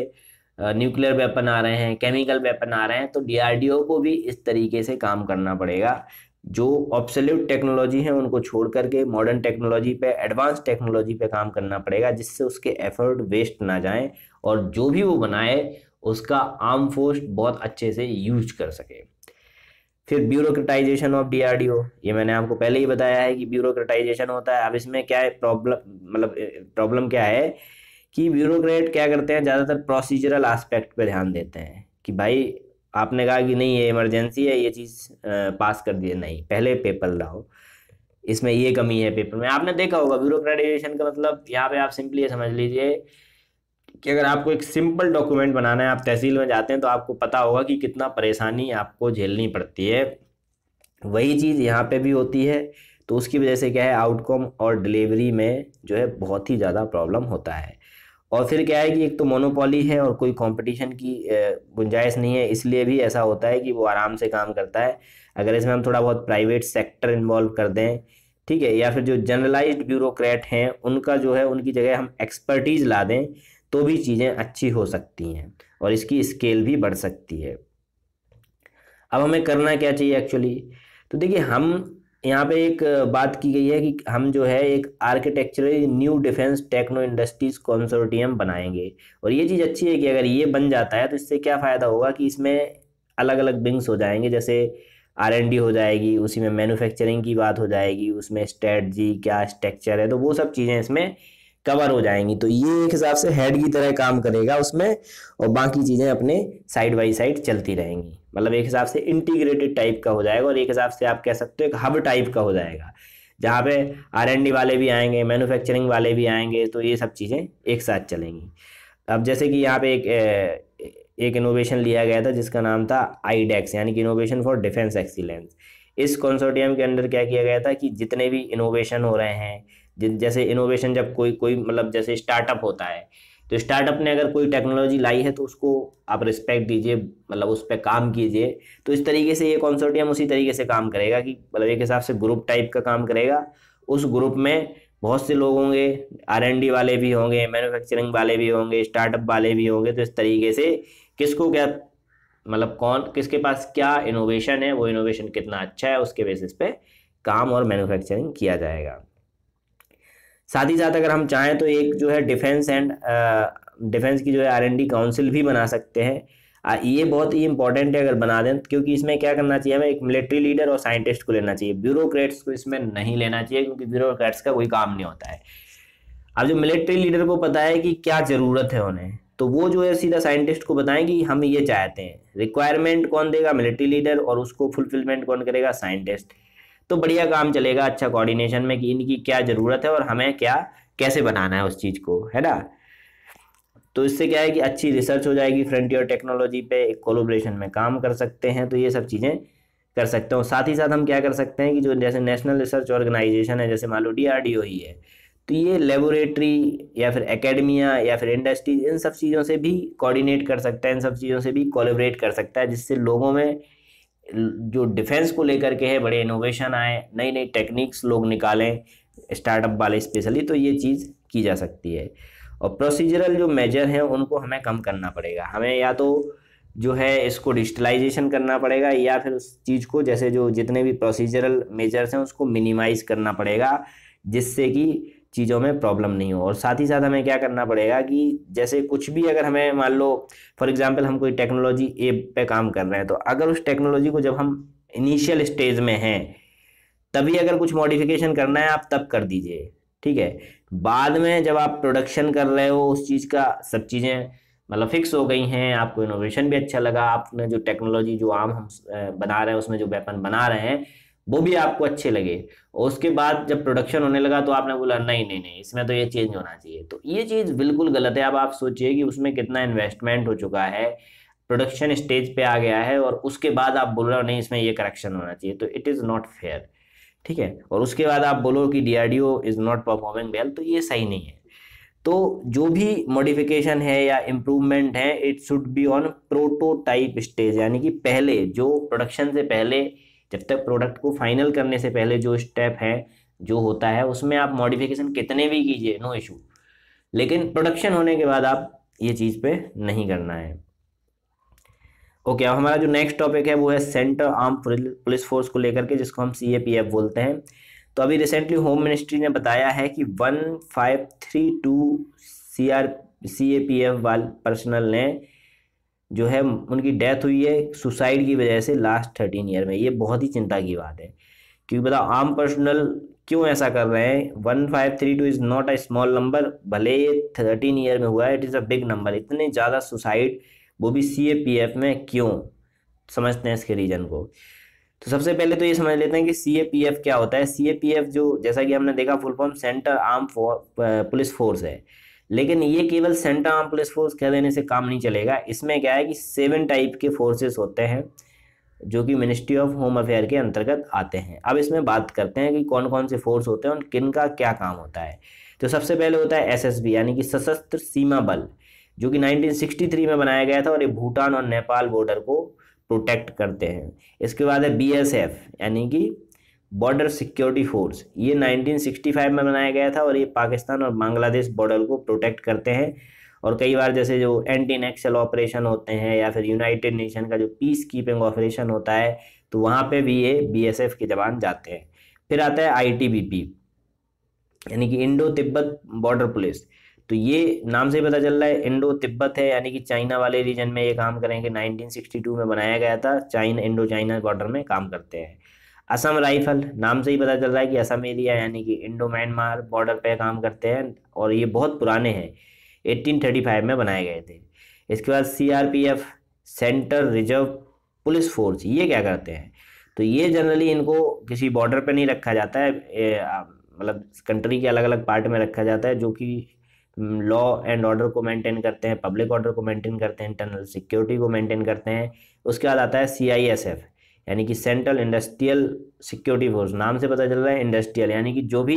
न्यूक्लियर वेपन आ रहे हैं केमिकल वेपन आ रहे हैं तो डीआरडीओ को भी इस तरीके से काम करना पड़ेगा जो ऑब्सोल्यूट टेक्नोलॉजी है उनको छोड़ करके मॉडर्न टेक्नोलॉजी पे एडवांस टेक्नोलॉजी पे काम करना पड़ेगा जिससे उसके एफर्ट वेस्ट ना जाए और जो भी वो बनाए उसका आर्म फोर्स बहुत अच्छे से यूज कर सके फिर ब्यूरोक्रेटाइजेशन ऑफ डीआरडीओ ये मैंने आपको पहले ही बताया है कि ब्यूरोक्रेटाइजेशन होता है अब इसमें क्या है प्रॉब्लम मतलब प्रॉब्लम क्या है कि ब्यूरोक्रेट क्या करते हैं ज़्यादातर प्रोसीजरल आस्पेक्ट पर ध्यान देते हैं कि भाई आपने कहा कि नहीं ये इमरजेंसी है ये चीज़ पास कर दिए नहीं पहले पेपर लाओ इसमें ये कमी है पेपर में आपने देखा होगा ब्यूरोक्रेटाइजेशन का मतलब यहाँ पे आप सिंपली ये समझ लीजिए कि अगर आपको एक सिंपल डॉक्यूमेंट बनाना है आप तहसील में जाते हैं तो आपको पता होगा कि कितना परेशानी आपको झेलनी पड़ती है वही चीज़ यहाँ पे भी होती है तो उसकी वजह से क्या है आउटकम और डिलीवरी में जो है बहुत ही ज़्यादा प्रॉब्लम होता है और फिर क्या है कि एक तो मोनोपोली है और कोई कंपटीशन की गुंजाइश नहीं है इसलिए भी ऐसा होता है कि वो आराम से काम करता है अगर इसमें हम थोड़ा बहुत प्राइवेट सेक्टर इन्वॉल्व कर दें ठीक है या फिर जो जनरलाइज्ड ब्यूरोक्रेट हैं उनका जो है उनकी जगह हम एक्सपर्टीज़ ला दें तो भी चीज़ें अच्छी हो सकती हैं और इसकी स्केल भी बढ़ सकती है अब हमें करना क्या चाहिए एक्चुअली तो देखिए हम यहाँ पे एक बात की गई है कि हम जो है एक architectural new defence techno industries consortium बनाएंगे और ये चीज़ अच्छी है कि अगर ये बन जाता है तो इससे क्या फ़ायदा होगा कि इसमें अलग अलग विंग्स हो जाएंगे जैसे आर एन डी हो जाएगी उसी में मैन्युफैक्चरिंग की बात हो जाएगी उसमें स्ट्रेटजी क्या स्ट्रक्चर है तो वो सब चीज़ें इसमें कवर हो जाएंगी तो ये एक हिसाब से हेड की तरह काम करेगा उसमें और बाकी चीज़ें अपने साइड बाई साइड चलती रहेंगी मतलब एक हिसाब से इंटीग्रेटेड टाइप का हो जाएगा और एक हिसाब से आप कह सकते हो एक हब टाइप का हो जाएगा जहाँ पे आर एन डी वाले भी आएंगे मैन्युफैक्चरिंग वाले भी आएंगे तो ये सब चीज़ें एक साथ चलेंगी अब जैसे कि यहाँ पे एक एक इनोवेशन लिया गया था जिसका नाम था आईडेक्स e यानी कि इनोवेशन फॉर डिफेंस एक्सीलेंस इस कॉन्सोर्टियम के अंदर क्या किया गया था कि जितने भी इनोवेशन हो रहे हैं जैसे इनोवेशन जब कोई कोई मतलब जैसे स्टार्टअप होता है तो स्टार्टअप ने अगर कोई टेक्नोलॉजी लाई है तो उसको आप रिस्पेक्ट दीजिए मतलब उस पर काम कीजिए तो इस तरीके से ये कॉन्सोर्टियम उसी तरीके से काम करेगा कि मतलब एक हिसाब से ग्रुप टाइप का काम करेगा उस ग्रुप में बहुत से लोग होंगे आर डी वाले भी होंगे मैन्युफैक्चरिंग वाले भी होंगे स्टार्टअप वाले भी होंगे तो इस तरीके से किसको क्या मतलब कौन किसके पास क्या इनोवेशन है वो इनोवेशन कितना अच्छा है उसके बेसिस पे काम और मैन्युफैक्चरिंग किया जाएगा साथ ही साथ अगर हम चाहें तो एक जो है डिफेंस एंड डिफेंस की जो है आरएनडी काउंसिल भी बना सकते हैं ये बहुत ही इंपॉर्टेंट है अगर बना दें क्योंकि इसमें क्या करना चाहिए हमें एक मिलिट्री लीडर और साइंटिस्ट को लेना चाहिए ब्यूरोक्रेट्स को इसमें नहीं लेना चाहिए क्योंकि ब्यूरोक्रेट्स का कोई काम नहीं होता है अब जो मिलिट्री लीडर को पता है कि क्या ज़रूरत है उन्हें तो वो जो है सीधा साइंटिस्ट को बताएं कि हम ये चाहते हैं रिक्वायरमेंट कौन देगा मिलिट्री लीडर और उसको फुलफिलमेंट कौन करेगा साइंटिस्ट तो बढ़िया काम चलेगा अच्छा कोऑर्डिनेशन में कि इनकी क्या ज़रूरत है और हमें क्या कैसे बनाना है उस चीज़ को है ना तो इससे क्या है कि अच्छी रिसर्च हो जाएगी फ्रंटियर टेक्नोलॉजी पे एक कोलोब्रेशन में काम कर सकते हैं तो ये सब चीज़ें कर सकते हो साथ ही साथ हम क्या कर सकते हैं कि जो जैसे नेशनल रिसर्च ऑर्गेनाइजेशन है जैसे मान लो डी ही है तो ये लेबोरेटरी या फिर एकेडमिया या फिर इंडस्ट्रीज इन सब चीज़ों से भी कोऑर्डिनेट कर सकता है इन सब चीज़ों से भी कोलेबरेट कर सकता है जिससे लोगों में जो डिफेंस को लेकर के है बड़े इनोवेशन आए नई नई टेक्निक्स लोग निकालें स्टार्टअप वाले स्पेशली तो ये चीज़ की जा सकती है और प्रोसीजरल जो मेजर हैं उनको हमें कम करना पड़ेगा हमें या तो जो है इसको डिजिटलाइजेशन करना पड़ेगा या फिर उस चीज़ को जैसे जो जितने भी प्रोसीजरल मेजर्स हैं उसको मिनिमाइज करना पड़ेगा जिससे कि चीज़ों में प्रॉब्लम नहीं हो और साथ ही साथ हमें क्या करना पड़ेगा कि जैसे कुछ भी अगर हमें मान लो फॉर एग्जांपल हम कोई टेक्नोलॉजी ए पे काम कर रहे हैं तो अगर उस टेक्नोलॉजी को जब हम इनिशियल स्टेज में हैं तभी अगर कुछ मॉडिफिकेशन करना है आप तब कर दीजिए ठीक है बाद में जब आप प्रोडक्शन कर रहे हो उस चीज़ का सब चीज़ें मतलब फिक्स हो गई हैं आपको इनोवेशन भी अच्छा लगा आपने जो टेक्नोलॉजी जो आम हम बना रहे हैं उसमें जो वेपन बना रहे हैं वो भी आपको अच्छे लगे और उसके बाद जब प्रोडक्शन होने लगा तो आपने बोला नहीं नहीं नहीं इसमें तो ये चेंज होना चाहिए तो ये चीज़ बिल्कुल गलत है अब आप सोचिए कि उसमें कितना इन्वेस्टमेंट हो चुका है प्रोडक्शन स्टेज पे आ गया है और उसके बाद आप बोल रहे हो नहीं इसमें ये करेक्शन होना चाहिए तो इट इज़ नॉट फेयर ठीक है और उसके बाद आप बोलो कि D R D O is not performing well तो ये सही नहीं है तो जो भी मॉडिफिकेशन है या इम्प्रूवमेंट है it should be on prototype stage यानी कि पहले जो प्रोडक्शन से पहले जब तक प्रोडक्ट को फाइनल करने से पहले जो स्टेप है जो होता है उसमें आप मॉडिफिकेशन कितने भी कीजिए नो इशू लेकिन प्रोडक्शन होने के बाद आप ये चीज़ पे नहीं करना है ओके okay, अब हमारा जो नेक्स्ट टॉपिक है वो है सेंटर आर्म पुलिस फोर्स को लेकर के जिसको हम सी ए पी एफ बोलते हैं तो अभी रिसेंटली होम मिनिस्ट्री ने बताया है कि one five three two C R C A P F वाल पर्सनल ने जो है उनकी डेथ हुई है सुसाइड की वजह से लास्ट थर्टीन ईयर में ये बहुत ही चिंता की बात है क्योंकि बताओ आम पर्सनल क्यों ऐसा कर रहे हैं one five three two is not a small number भले ये थर्टीन ईयर में हुआ है it is a big number इतने ज़्यादा सुसाइड वो भी सी ए पी एफ में क्यों समझते हैं इसके रीज़न को तो सबसे पहले तो ये समझ लेते हैं कि सी ए पी एफ क्या होता है सी ए पी एफ जो जैसा कि हमने देखा full form centre arm police force है लेकिन ये केवल सेंटर आर्म पुलिस फोर्स कह देने से काम नहीं चलेगा इसमें क्या है कि सेवन टाइप के फोर्सेस होते हैं जो कि मिनिस्ट्री ऑफ होम अफेयर के अंतर्गत आते हैं अब इसमें बात करते हैं कि कौन कौन से फोर्स होते हैं और किन का क्या काम होता है तो सबसे पहले होता है एसएसबी यानी कि सशस्त्र सीमा बल जो कि 1963 में बनाया गया था और ये भूटान और नेपाल बॉर्डर को प्रोटेक्ट करते हैं इसके बाद है बीएसएफ यानी कि बॉर्डर सिक्योरिटी फोर्स ये 1965 में बनाया गया था और ये पाकिस्तान और बांग्लादेश बॉर्डर को प्रोटेक्ट करते हैं और कई बार जैसे जो एंटी नेक्सल ऑपरेशन होते हैं या फिर यूनाइटेड नेशन का जो पीस कीपिंग ऑपरेशन होता है तो वहाँ पे भी ये बीएसएफ के जवान जाते हैं फिर आता है आईटीबीपी यानी कि इंडो तिब्बत बॉर्डर पुलिस तो ये नाम से पता चल रहा है इंडो तिब्बत है यानी कि चाइना वाले रीजन में ये काम करेंगे नाइनटीन में बनाया गया था चाइना इंडो चाइना बॉर्डर में काम करते हैं असम राइफल नाम से ही पता चल रहा है कि असम एरिया यानी कि इंडो म्यांमार बॉर्डर पे काम करते हैं और ये बहुत पुराने हैं 1835 में बनाए गए थे इसके बाद CRPF central reserve police force ये क्या करते हैं तो ये जनरली इनको किसी बॉर्डर पे नहीं रखा जाता है मतलब कंट्री के अलग अलग पार्ट में रखा जाता है जो कि लॉ एंड ऑर्डर को मेंटेन करते हैं पब्लिक ऑर्डर को मेंटेन करते हैं इंटरनल सिक्योरिटी को मेंटेन करते हैं उसके बाद आता है सी आई एस एफ यानी कि सेंट्रल इंडस्ट्रियल सिक्योरिटी फोर्स नाम से पता चल रहा है इंडस्ट्रियल यानी कि जो भी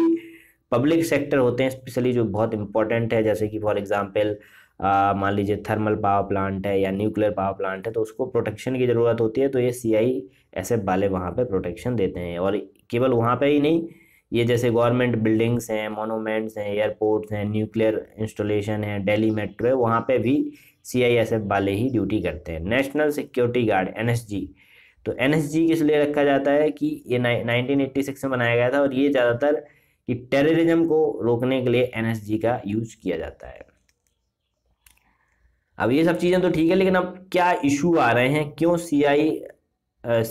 पब्लिक सेक्टर होते हैं स्पेशली जो बहुत इंपॉर्टेंट है जैसे कि फॉर एग्जांपल मान लीजिए थर्मल पावर प्लांट है या न्यूक्लियर पावर प्लांट है तो उसको प्रोटेक्शन की ज़रूरत होती है तो ये सी आई एस एफ वाले वहाँ पर प्रोटेक्शन देते हैं और केवल वहाँ पर ही नहीं ये जैसे गवर्नमेंट बिल्डिंग्स हैं मोनोमेंट्स हैं एयरपोर्ट्स हैं न्यूक्लियर इंस्टॉलेशन है डेली मेट्रो है वहाँ पर भी सी आई एस एफ वाले ही ड्यूटी करते हैं national security guard N S G तो एन एस जी किस लिए रखा जाता है कि ये नाइनटीन एट्टी सिक्स में बनाया गया था और ये ज़्यादातर कि टेररिज्म को रोकने के लिए जी का यूज किया जाता है अब ये सब चीज़ें तो ठीक है लेकिन अब क्या इशू आ रहे हैं क्यों सी आई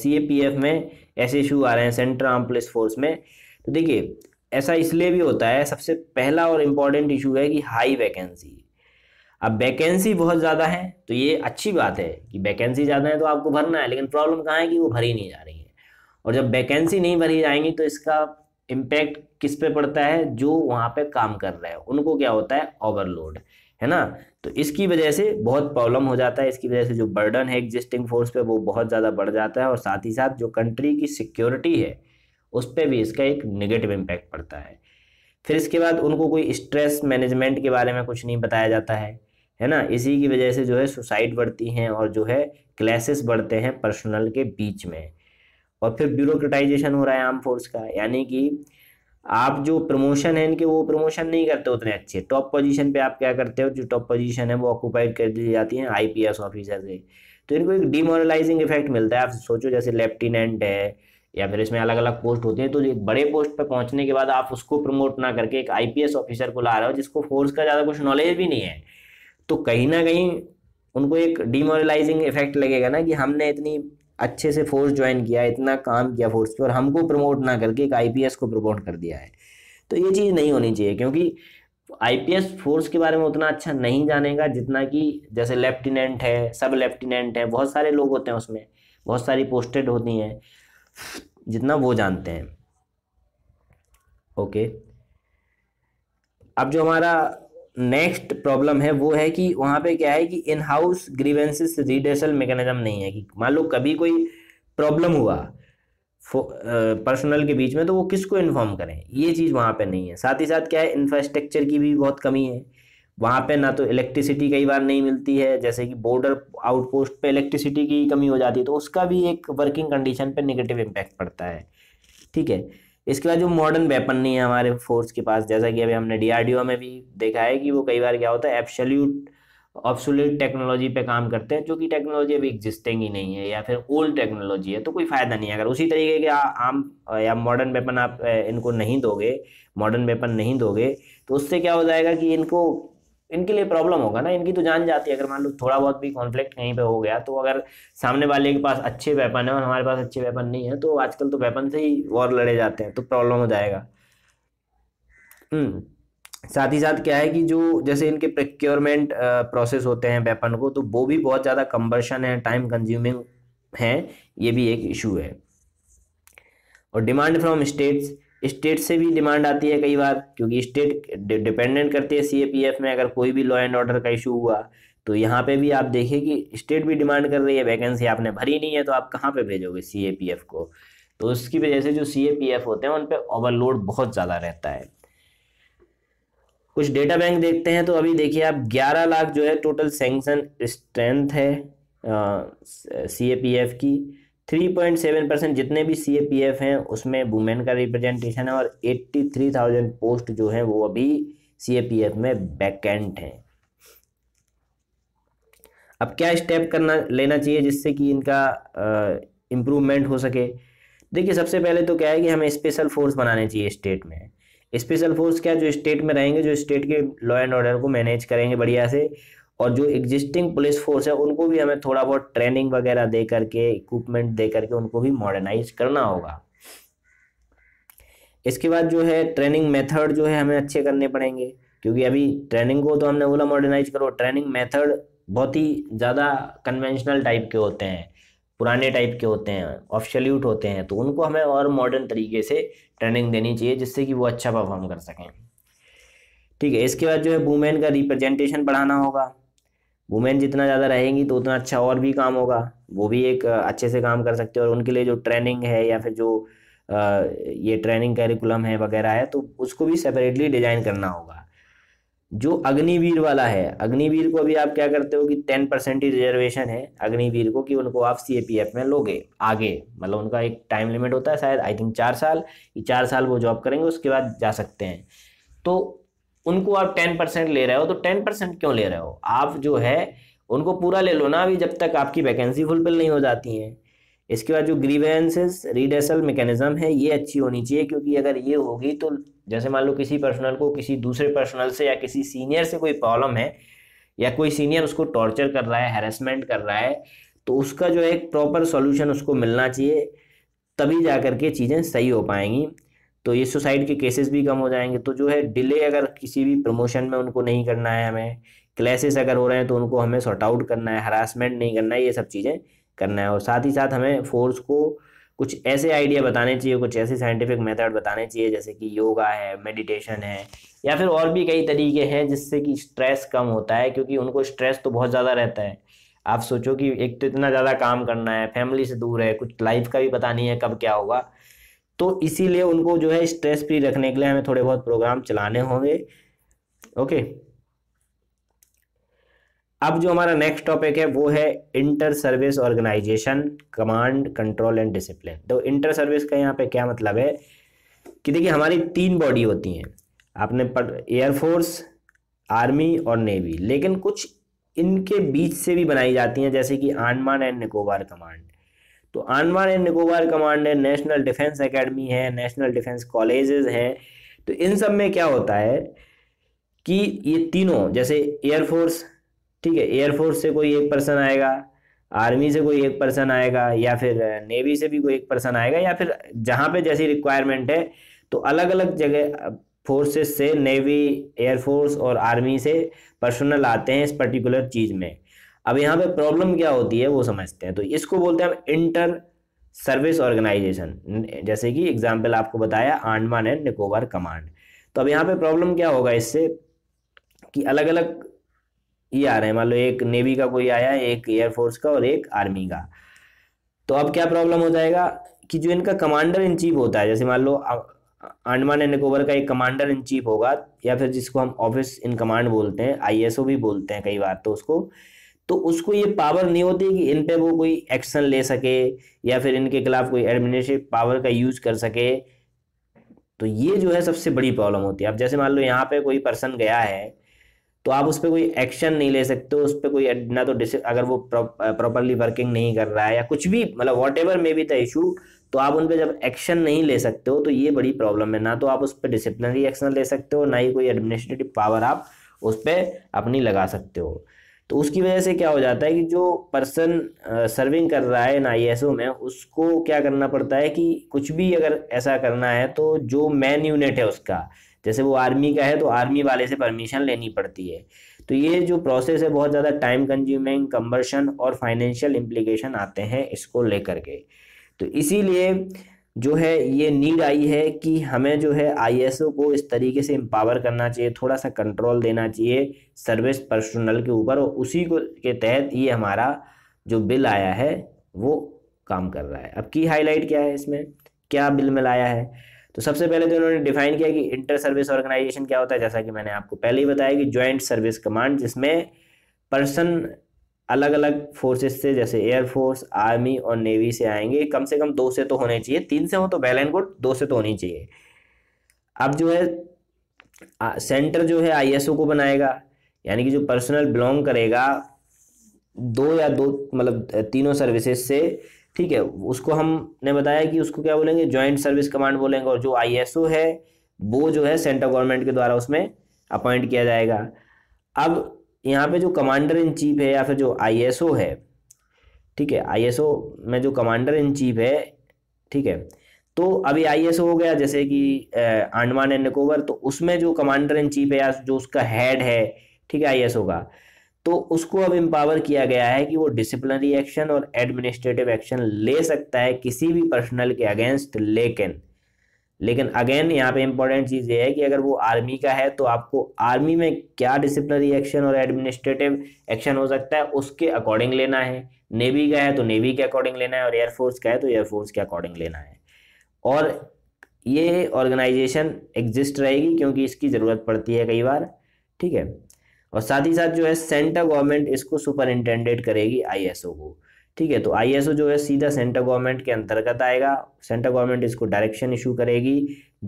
सी ए पी एफ में ऐसे इशू आ रहे हैं सेंट्रल आर्म पुलिस फोर्स में तो देखिए ऐसा इसलिए भी होता है सबसे पहला और इम्पॉर्टेंट इशू है कि हाई वैकेंसी अब वैकेंसी बहुत ज़्यादा है तो ये अच्छी बात है कि वैकेंसी ज़्यादा है तो आपको भरना है लेकिन प्रॉब्लम कहाँ है कि वो भरी नहीं जा रही है और जब वैकेंसी नहीं भरी जाएंगी तो इसका इम्पैक्ट किस पे पड़ता है जो वहाँ पे काम कर रहे हैं उनको क्या होता है ओवरलोड है ना तो इसकी वजह से बहुत प्रॉब्लम हो जाता है इसकी वजह से जो बर्डन है एग्जिस्टिंग फोर्स पे वो बहुत ज़्यादा बढ़ जाता है और साथ ही साथ जो कंट्री की सिक्योरिटी है उस पर भी इसका एक निगेटिव इम्पैक्ट पड़ता है फिर इसके बाद उनको कोई स्ट्रेस मैनेजमेंट के बारे में कुछ नहीं बताया जाता है है ना इसी की वजह से जो है सुसाइड बढ़ती हैं और जो है क्लासेस बढ़ते हैं पर्सनल के बीच में और फिर ब्यूरोक्रेटाइजेशन हो रहा है आर्म फोर्स का यानी कि आप जो प्रमोशन है इनके वो प्रमोशन नहीं करते उतने अच्छे टॉप पोजीशन पे आप क्या करते हो जो टॉप पोजीशन है वो ऑक्यूपाइड कर दी जाती है आईपीएस ऑफिसर से तो इनको एक डिमोरलाइजिंग इफेक्ट मिलता है आप सोचो जैसे लेफ्टिनेंट है या फिर इसमें अलग अलग पोस्ट होते हैं तो एक बड़े पोस्ट पर पहुंचने के बाद आप उसको प्रमोट ना करके एक आईपीएस ऑफिसर को ला रहे हो जिसको फोर्स का ज़्यादा कुछ नॉलेज भी नहीं है तो कहीं ना कहीं उनको एक डिमोरलाइजिंग इफेक्ट लगेगा ना कि हमने इतनी अच्छे से फोर्स ज्वाइन किया इतना काम किया फोर्स की और हमको प्रमोट ना करके एक आई को प्रमोट कर दिया है तो ये चीज़ नहीं होनी चाहिए क्योंकि आई फोर्स के बारे में उतना अच्छा नहीं जानेगा जितना कि जैसे लेफ्टिनेंट है सब लेफ्टिनेंट है बहुत सारे लोग होते हैं उसमें बहुत सारी पोस्टेड होती हैं जितना वो जानते हैं ओके अब जो हमारा नेक्स्ट प्रॉब्लम है वो है कि वहाँ पे क्या है कि in house grievances redressal mechanism नहीं है कि मान लो कभी कोई प्रॉब्लम हुआ पर्सनल के बीच में तो वो किसको इन्फॉर्म करें ये चीज़ वहाँ पे नहीं है साथ ही साथ क्या है इंफ्रास्ट्रक्चर की भी बहुत कमी है वहाँ पे ना तो इलेक्ट्रिसिटी कई बार नहीं मिलती है जैसे कि बॉर्डर आउटपोस्ट पे इलेक्ट्रिसिटी की कमी हो जाती है तो उसका भी एक वर्किंग कंडीशन पे नेगेटिव इम्पैक्ट पड़ता है ठीक है इसके बाद जो मॉडर्न वेपन नहीं है हमारे फोर्स के पास जैसा कि अभी हमने डीआरडीओ में भी देखा है कि वो कई बार क्या होता है एब्सोल्यूट ऑब्सोल्यूट टेक्नोलॉजी पे काम करते हैं जो कि टेक्नोलॉजी अभी एग्जिस्टिंग ही नहीं है या फिर ओल्ड टेक्नोलॉजी है तो कोई फ़ायदा नहीं है अगर उसी तरीके के आम या मॉडर्न वेपन आप इनको नहीं दोगे मॉडर्न वेपन नहीं दोगे तो उससे क्या हो जाएगा कि इनको इनके लिए प्रॉब्लम होगा ना इनकी तो जान जाती है अगर मान लो थोड़ा बहुत भी कॉन्फ्लिक्ट कहीं पे हो गया तो अगर सामने वाले के पास अच्छे वेपन है और हमारे पास अच्छे वेपन नहीं है तो आजकल तो वेपन से ही वॉर लड़े जाते हैं तो प्रॉब्लम हो जाएगा हम्म। साथ ही साथ क्या है कि जो जैसे इनके प्रिक्योरमेंट प्रोसेस होते हैं वेपन को तो वो भी बहुत ज़्यादा कम्बर्शन है टाइम कंज्यूमिंग है ये भी एक इशू है और डिमांड फ्रॉम स्टेट्स स्टेट से भी डिमांड आती है कई बार क्योंकि स्टेट डिपेंडेंट करते हैं सीएपीएफ में अगर कोई भी लॉ एंड ऑर्डर का इशू हुआ तो यहाँ पे भी आप देखिए कि स्टेट भी डिमांड कर रही है वैकेंसी आपने भरी नहीं है तो आप कहाँ पे भेजोगे सीएपीएफ को तो उसकी वजह से जो सीएपीएफ होते हैं उन पर ओवरलोड बहुत ज़्यादा रहता है कुछ डेटा बैंक देखते हैं तो अभी देखिए आप ग्यारह लाख जो है टोटल सेंक्शन स्ट्रेंथ है सी ए पी एफ की थ्री पॉइंट सेवन परसेंट जितने भी सी ए पी एफ हैं उसमें वुमेन का रिप्रेजेंटेशन है और एट्टी थ्री थाउजेंड पोस्ट जो है वो अभी सी ए पी एफ में वैकेंट हैं अब क्या स्टेप करना लेना चाहिए जिससे कि इनका इम्प्रूवमेंट हो सके देखिए सबसे पहले तो क्या है कि हमें स्पेशल फोर्स बनाने चाहिए स्टेट में स्पेशल फोर्स क्या जो स्टेट में रहेंगे जो स्टेट के लॉ एंड ऑर्डर को मैनेज करेंगे बढ़िया से और जो एग्जिस्टिंग पुलिस फोर्स है उनको भी हमें थोड़ा बहुत ट्रेनिंग वगैरह दे करके इक्विपमेंट दे करके उनको भी मॉडर्नाइज करना होगा इसके बाद जो है ट्रेनिंग मेथड जो है हमें अच्छे करने पड़ेंगे क्योंकि अभी ट्रेनिंग को तो हमने बोला मॉडर्नाइज करो ट्रेनिंग मेथड बहुत ही ज़्यादा कन्वेंशनल टाइप के होते हैं पुराने टाइप के होते हैं ऑप्शल्यूट होते हैं तो उनको हमें और मॉडर्न तरीके से ट्रेनिंग देनी चाहिए जिससे कि वो अच्छा परफॉर्म कर सकें ठीक है इसके बाद जो है वुमेन का रिप्रेजेंटेशन बढ़ाना होगा वुमेन जितना ज़्यादा रहेंगी तो उतना अच्छा और भी काम होगा वो भी एक अच्छे से काम कर सकते हैं और उनके लिए जो ट्रेनिंग है या फिर जो ये ट्रेनिंग कैरिकुलम है वगैरह है तो उसको भी सेपरेटली डिजाइन करना होगा जो अग्निवीर वाला है अग्निवीर को अभी आप क्या करते हो कि टेन परसेंट ही रिजर्वेशन है अग्निवीर को कि उनको आप सी ए पी एफ में लोगे आगे मतलब उनका एक टाइम लिमिट होता है शायद आई थिंक चार साल चार साल वो जॉब करेंगे उसके बाद जा सकते हैं तो उनको आप टेन परसेंट ले रहे हो तो टेन परसेंट क्यों ले रहे हो आप जो है उनको पूरा ले लो ना अभी जब तक आपकी वैकेंसी फुलफिल नहीं हो जाती है इसके बाद जो ग्रीवेंसेस रीडेसल मैकेनिज्म है ये अच्छी होनी चाहिए क्योंकि अगर ये होगी तो जैसे मान लो किसी पर्सनल को किसी दूसरे पर्सनल से या किसी सीनियर से कोई प्रॉब्लम है या कोई सीनियर उसको टॉर्चर कर रहा है हेरेसमेंट कर रहा है तो उसका जो है एक प्रॉपर सॉल्यूशन उसको मिलना चाहिए तभी जा करके चीज़ें सही हो पाएंगी तो ये सुसाइड के केसेस भी कम हो जाएंगे तो जो है डिले अगर किसी भी प्रमोशन में उनको नहीं करना है हमें क्लासेस अगर हो रहे हैं तो उनको हमें सॉर्ट आउट करना है हरासमेंट नहीं करना है ये सब चीज़ें करना है और साथ ही साथ हमें फोर्स को कुछ ऐसे आइडिया बताने चाहिए कुछ ऐसे साइंटिफिक मेथड बताने चाहिए जैसे कि योगा है मेडिटेशन है या फिर और भी कई तरीके हैं जिससे कि स्ट्रेस कम होता है क्योंकि उनको स्ट्रेस तो बहुत ज़्यादा रहता है आप सोचो कि एक तो इतना ज़्यादा काम करना है फैमिली से दूर है कुछ लाइफ का भी पता नहीं है कब क्या होगा तो इसीलिए उनको जो है स्ट्रेस फ्री रखने के लिए हमें थोड़े बहुत प्रोग्राम चलाने होंगे ओके अब जो हमारा नेक्स्ट टॉपिक है वो है inter service organisation command control and discipline तो इंटर सर्विस का यहाँ पे क्या मतलब है कि देखिए हमारी तीन बॉडी होती हैं आपने एयरफोर्स आर्मी और नेवी लेकिन कुछ इनके बीच से भी बनाई जाती हैं जैसे कि आंडमान एंड निकोबार कमांड तो आंडमान एंड निकोबार कमांड है नेशनल डिफेंस एकेडमी है नेशनल डिफेंस कॉलेजेस हैं तो इन सब में क्या होता है कि ये तीनों जैसे एयरफोर्स ठीक है एयरफोर्स से कोई एक पर्सन आएगा आर्मी से कोई एक पर्सन आएगा या फिर नेवी से भी कोई एक पर्सन आएगा या फिर जहाँ पे जैसी रिक्वायरमेंट है तो अलग अलग जगह फोर्सेस से नेवी एयरफोर्स और आर्मी से पर्सनल आते हैं इस पर्टिकुलर चीज़ में अब यहाँ पे प्रॉब्लम क्या होती है वो समझते हैं तो इसको बोलते हैं हम इंटर सर्विस ऑर्गेनाइजेशन जैसे कि एग्जाम्पल आपको बताया आंडमान एंड निकोबार कमांड तो अब यहाँ पे प्रॉब्लम क्या होगा इससे कि अलग अलग ये आ रहे हैं मान लो एक नेवी का कोई आया एक एयरफोर्स का और एक आर्मी का तो अब क्या प्रॉब्लम हो जाएगा कि जो इनका कमांडर इन चीफ होता है जैसे मान लो आंडमान एंड निकोबर का एक कमांडर इन चीफ होगा या फिर जिसको हम ऑफिस इन कमांड बोलते हैं आईएसओ भी बोलते हैं कई बार तो उसको तो उसको ये पावर नहीं होती कि इन पे वो कोई एक्शन ले सके या फिर इनके खिलाफ कोई एडमिनिस्ट्रेटिव पावर का यूज कर सके तो ये जो है सबसे बड़ी प्रॉब्लम होती है अब जैसे मान लो यहाँ पे कोई पर्सन गया है तो आप उस पर कोई एक्शन नहीं ले सकते उस पर कोई ना तो अगर वो प्रॉपरली वर्किंग नहीं कर रहा है या कुछ भी मतलब whatever maybe the issue तो आप उन पर जब एक्शन नहीं ले सकते हो तो ये बड़ी प्रॉब्लम है ना तो आप उस पर डिसिप्लिनरी एक्शन ले सकते हो ना ही कोई एडमिनिस्ट्रेटिव पावर आप उस पर अपनी लगा सकते हो तो उसकी वजह से क्या हो जाता है कि जो पर्सन सर्विंग कर रहा है इन आई में उसको क्या करना पड़ता है कि कुछ भी अगर ऐसा करना है तो जो मैन यूनिट है उसका जैसे वो आर्मी का है तो आर्मी वाले से परमिशन लेनी पड़ती है तो ये जो प्रोसेस है बहुत ज़्यादा टाइम कंज्यूमिंग कम्बर्शन और फाइनेंशियल इम्प्लीकेशन आते हैं इसको लेकर के तो इसीलिए जो है ये नीड आई है कि हमें जो है आईएसओ को इस तरीके से एम्पावर करना चाहिए थोड़ा सा कंट्रोल देना चाहिए सर्विस पर्सनल के ऊपर और उसी को के तहत ये हमारा जो बिल आया है वो काम कर रहा है अब की हाईलाइट क्या है इसमें क्या बिल में लाया है तो सबसे पहले तो उन्होंने डिफाइन किया कि इंटर सर्विस ऑर्गेनाइजेशन क्या होता है जैसा कि मैंने आपको पहले ही बताया कि ज्वाइंट सर्विस कमांड जिसमें पर्सन अलग अलग फोर्सेस से जैसे एयरफोर्स आर्मी और नेवी से आएंगे कम से कम दो से तो होने चाहिए तीन से हो तो वेल एंड गुड दो से तो होनी चाहिए अब जो है आ, सेंटर जो है आईएसओ को बनाएगा यानी कि जो पर्सनल बिलोंग करेगा दो या दो मतलब तीनों सर्विसेज से ठीक है उसको हमने बताया कि उसको क्या बोलेंगे ज्वाइंट सर्विस कमांड बोलेंगे और जो आईएसओ है वो जो है सेंट्रल गवर्नमेंट के द्वारा उसमें अपॉइंट किया जाएगा अब यहाँ पे जो कमांडर इन चीफ है या फिर जो आईएसओ है ठीक है आईएसओ में जो कमांडर इन चीफ है ठीक है तो अभी आईएसओ हो गया जैसे कि आंडमान एंड निकोबर तो उसमें जो कमांडर इन चीफ है या जो उसका हेड है ठीक है आईएसओ का तो उसको अब एम्पावर किया गया है कि वो डिसिप्लिनरी एक्शन और एडमिनिस्ट्रेटिव एक्शन ले सकता है किसी भी पर्सनल के अगेंस्ट लेकिन लेकिन अगेन यहाँ पे इम्पोर्टेंट चीज़ ये है कि अगर वो आर्मी का है तो आपको आर्मी में क्या डिसिप्लिनरी एक्शन और एडमिनिस्ट्रेटिव एक्शन हो सकता है उसके अकॉर्डिंग लेना है नेवी का है तो नेवी के अकॉर्डिंग लेना है और एयरफोर्स का है तो एयरफोर्स के अकॉर्डिंग लेना है और ये ऑर्गेनाइजेशन एग्जिस्ट रहेगी क्योंकि इसकी ज़रूरत पड़ती है कई बार ठीक है और साथ ही साथ जो है सेंट्रल गवर्नमेंट इसको सुपरिंटेंडेंट करेगी आई को ठीक है तो आईएसओ जो है सीधा सेंट्रल गवर्नमेंट के अंतर्गत आएगा सेंट्रल गवर्नमेंट इसको डायरेक्शन इशू करेगी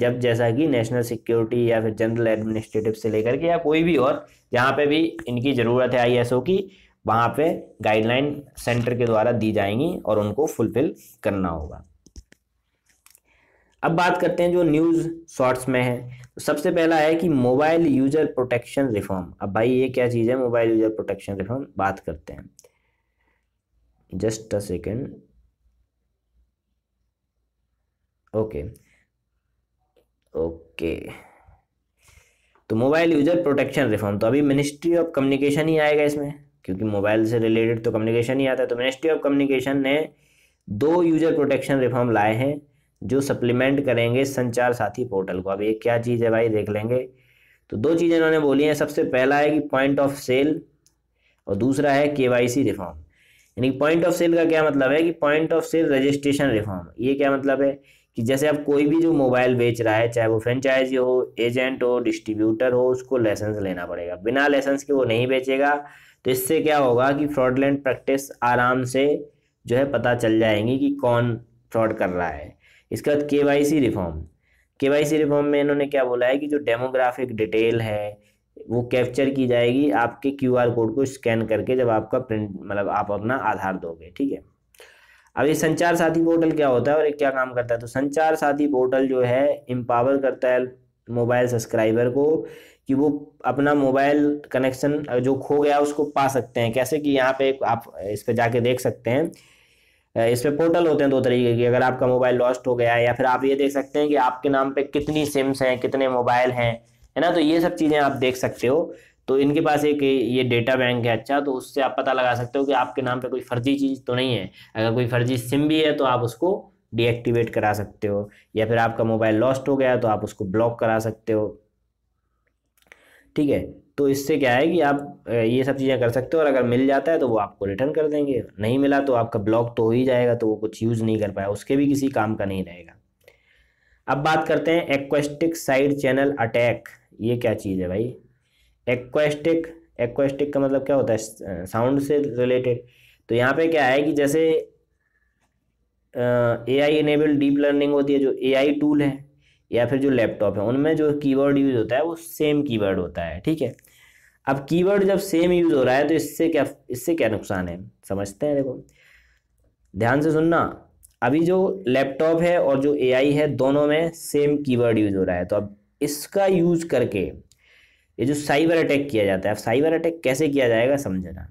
जब जैसा कि नेशनल सिक्योरिटी या फिर जनरल एडमिनिस्ट्रेटिव से लेकर के या कोई भी और जहाँ पे भी इनकी ज़रूरत है आईएसओ की वहाँ पे गाइडलाइन सेंटर के द्वारा दी जाएंगी और उनको फुलफिल करना होगा अब बात करते हैं जो न्यूज़ शॉर्ट्स में है तो सबसे पहला है कि मोबाइल यूजर प्रोटेक्शन रिफॉर्म अब भाई ये क्या चीज़ है मोबाइल यूजर प्रोटेक्शन रिफॉर्म बात करते हैं just a second okay okay तो मोबाइल यूजर प्रोटेक्शन रिफॉर्म तो अभी मिनिस्ट्री ऑफ कम्युनिकेशन ही आएगा इसमें क्योंकि मोबाइल से रिलेटेड तो कम्युनिकेशन ही आता है तो मिनिस्ट्री ऑफ कम्युनिकेशन ने दो यूजर प्रोटेक्शन रिफॉर्म लाए हैं जो सप्लीमेंट करेंगे संचार साथी पोर्टल को अब एक क्या चीज़ है भाई देख लेंगे तो दो चीज़ें इन्होंने बोली हैं सबसे पहला है कि पॉइंट ऑफ सेल और दूसरा है के रिफॉर्म यानी पॉइंट ऑफ सेल का क्या मतलब है कि point of sale registration reform ये क्या मतलब है कि जैसे आप कोई भी जो मोबाइल बेच रहा है चाहे वो फ्रेंचाइजी हो एजेंट हो डिस्ट्रीब्यूटर हो उसको लाइसेंस लेना पड़ेगा बिना लाइसेंस के वो नहीं बेचेगा तो इससे क्या होगा कि फ्रॉडलैंड प्रैक्टिस आराम से जो है पता चल जाएंगी कि कौन फ्रॉड कर रहा है इसके बाद के रिफॉर्म के रिफॉर्म में इन्होंने क्या बोला है कि जो डेमोग्राफिक डिटेल है वो कैप्चर की जाएगी आपके क्यू आर कोड को स्कैन करके जब आपका प्रिंट मतलब आप अपना आधार दोगे ठीक है अब ये संचार साथी पोर्टल क्या होता है और ये क्या काम करता है तो संचार साथी पोर्टल जो है एम्पावर करता है मोबाइल सब्सक्राइबर को कि वो अपना मोबाइल कनेक्शन जो खो गया उसको पा सकते हैं कैसे कि यहाँ पे आप इस पर जाके देख सकते हैं इस पर पोर्टल होते हैं दो तरीके की अगर आपका मोबाइल लॉस्ट हो गया है या फिर आप ये देख सकते हैं कि आपके नाम पे कितनी सिम्स हैं कितने मोबाइल हैं है ना तो ये सब चीज़ें आप देख सकते हो तो इनके पास एक ये डेटा बैंक है अच्छा तो उससे आप पता लगा सकते हो कि आपके नाम पे कोई फर्जी चीज़ तो नहीं है अगर कोई फर्जी सिम भी है तो आप उसको डीएक्टिवेट करा सकते हो या फिर आपका मोबाइल लॉस्ट हो गया तो आप उसको ब्लॉक करा सकते हो ठीक है तो इससे क्या है कि आप ये सब चीज़ें कर सकते हो और अगर मिल जाता है तो वो आपको रिटर्न कर देंगे नहीं मिला तो आपका ब्लॉक तो हो ही जाएगा तो वो कुछ यूज़ नहीं कर पाया उसके भी किसी काम का नहीं रहेगा अब बात करते हैं एक्वेस्टिक साइड चैनल अटैक ये क्या चीज़ है भाई एक्वेस्टिक एक्वेस्टिक का मतलब क्या होता है साउंड से रिलेटेड तो यहाँ पे क्या है कि जैसे A I enabled deep learning होती है जो ए आई टूल है या फिर जो लैपटॉप है उनमें जो कीवर्ड यूज़ होता है वो सेम कीवर्ड होता है ठीक है अब कीवर्ड जब सेम यूज़ हो रहा है तो इससे क्या इससे क्या नुकसान है समझते हैं देखो ध्यान से सुनना अभी जो लैपटॉप है और जो आई है दोनों में सेम कीवर्ड यूज़ हो रहा है तो अब इसका यूज करके ये जो साइबर अटैक किया जाता है अब साइबर अटैक कैसे किया जाएगा समझना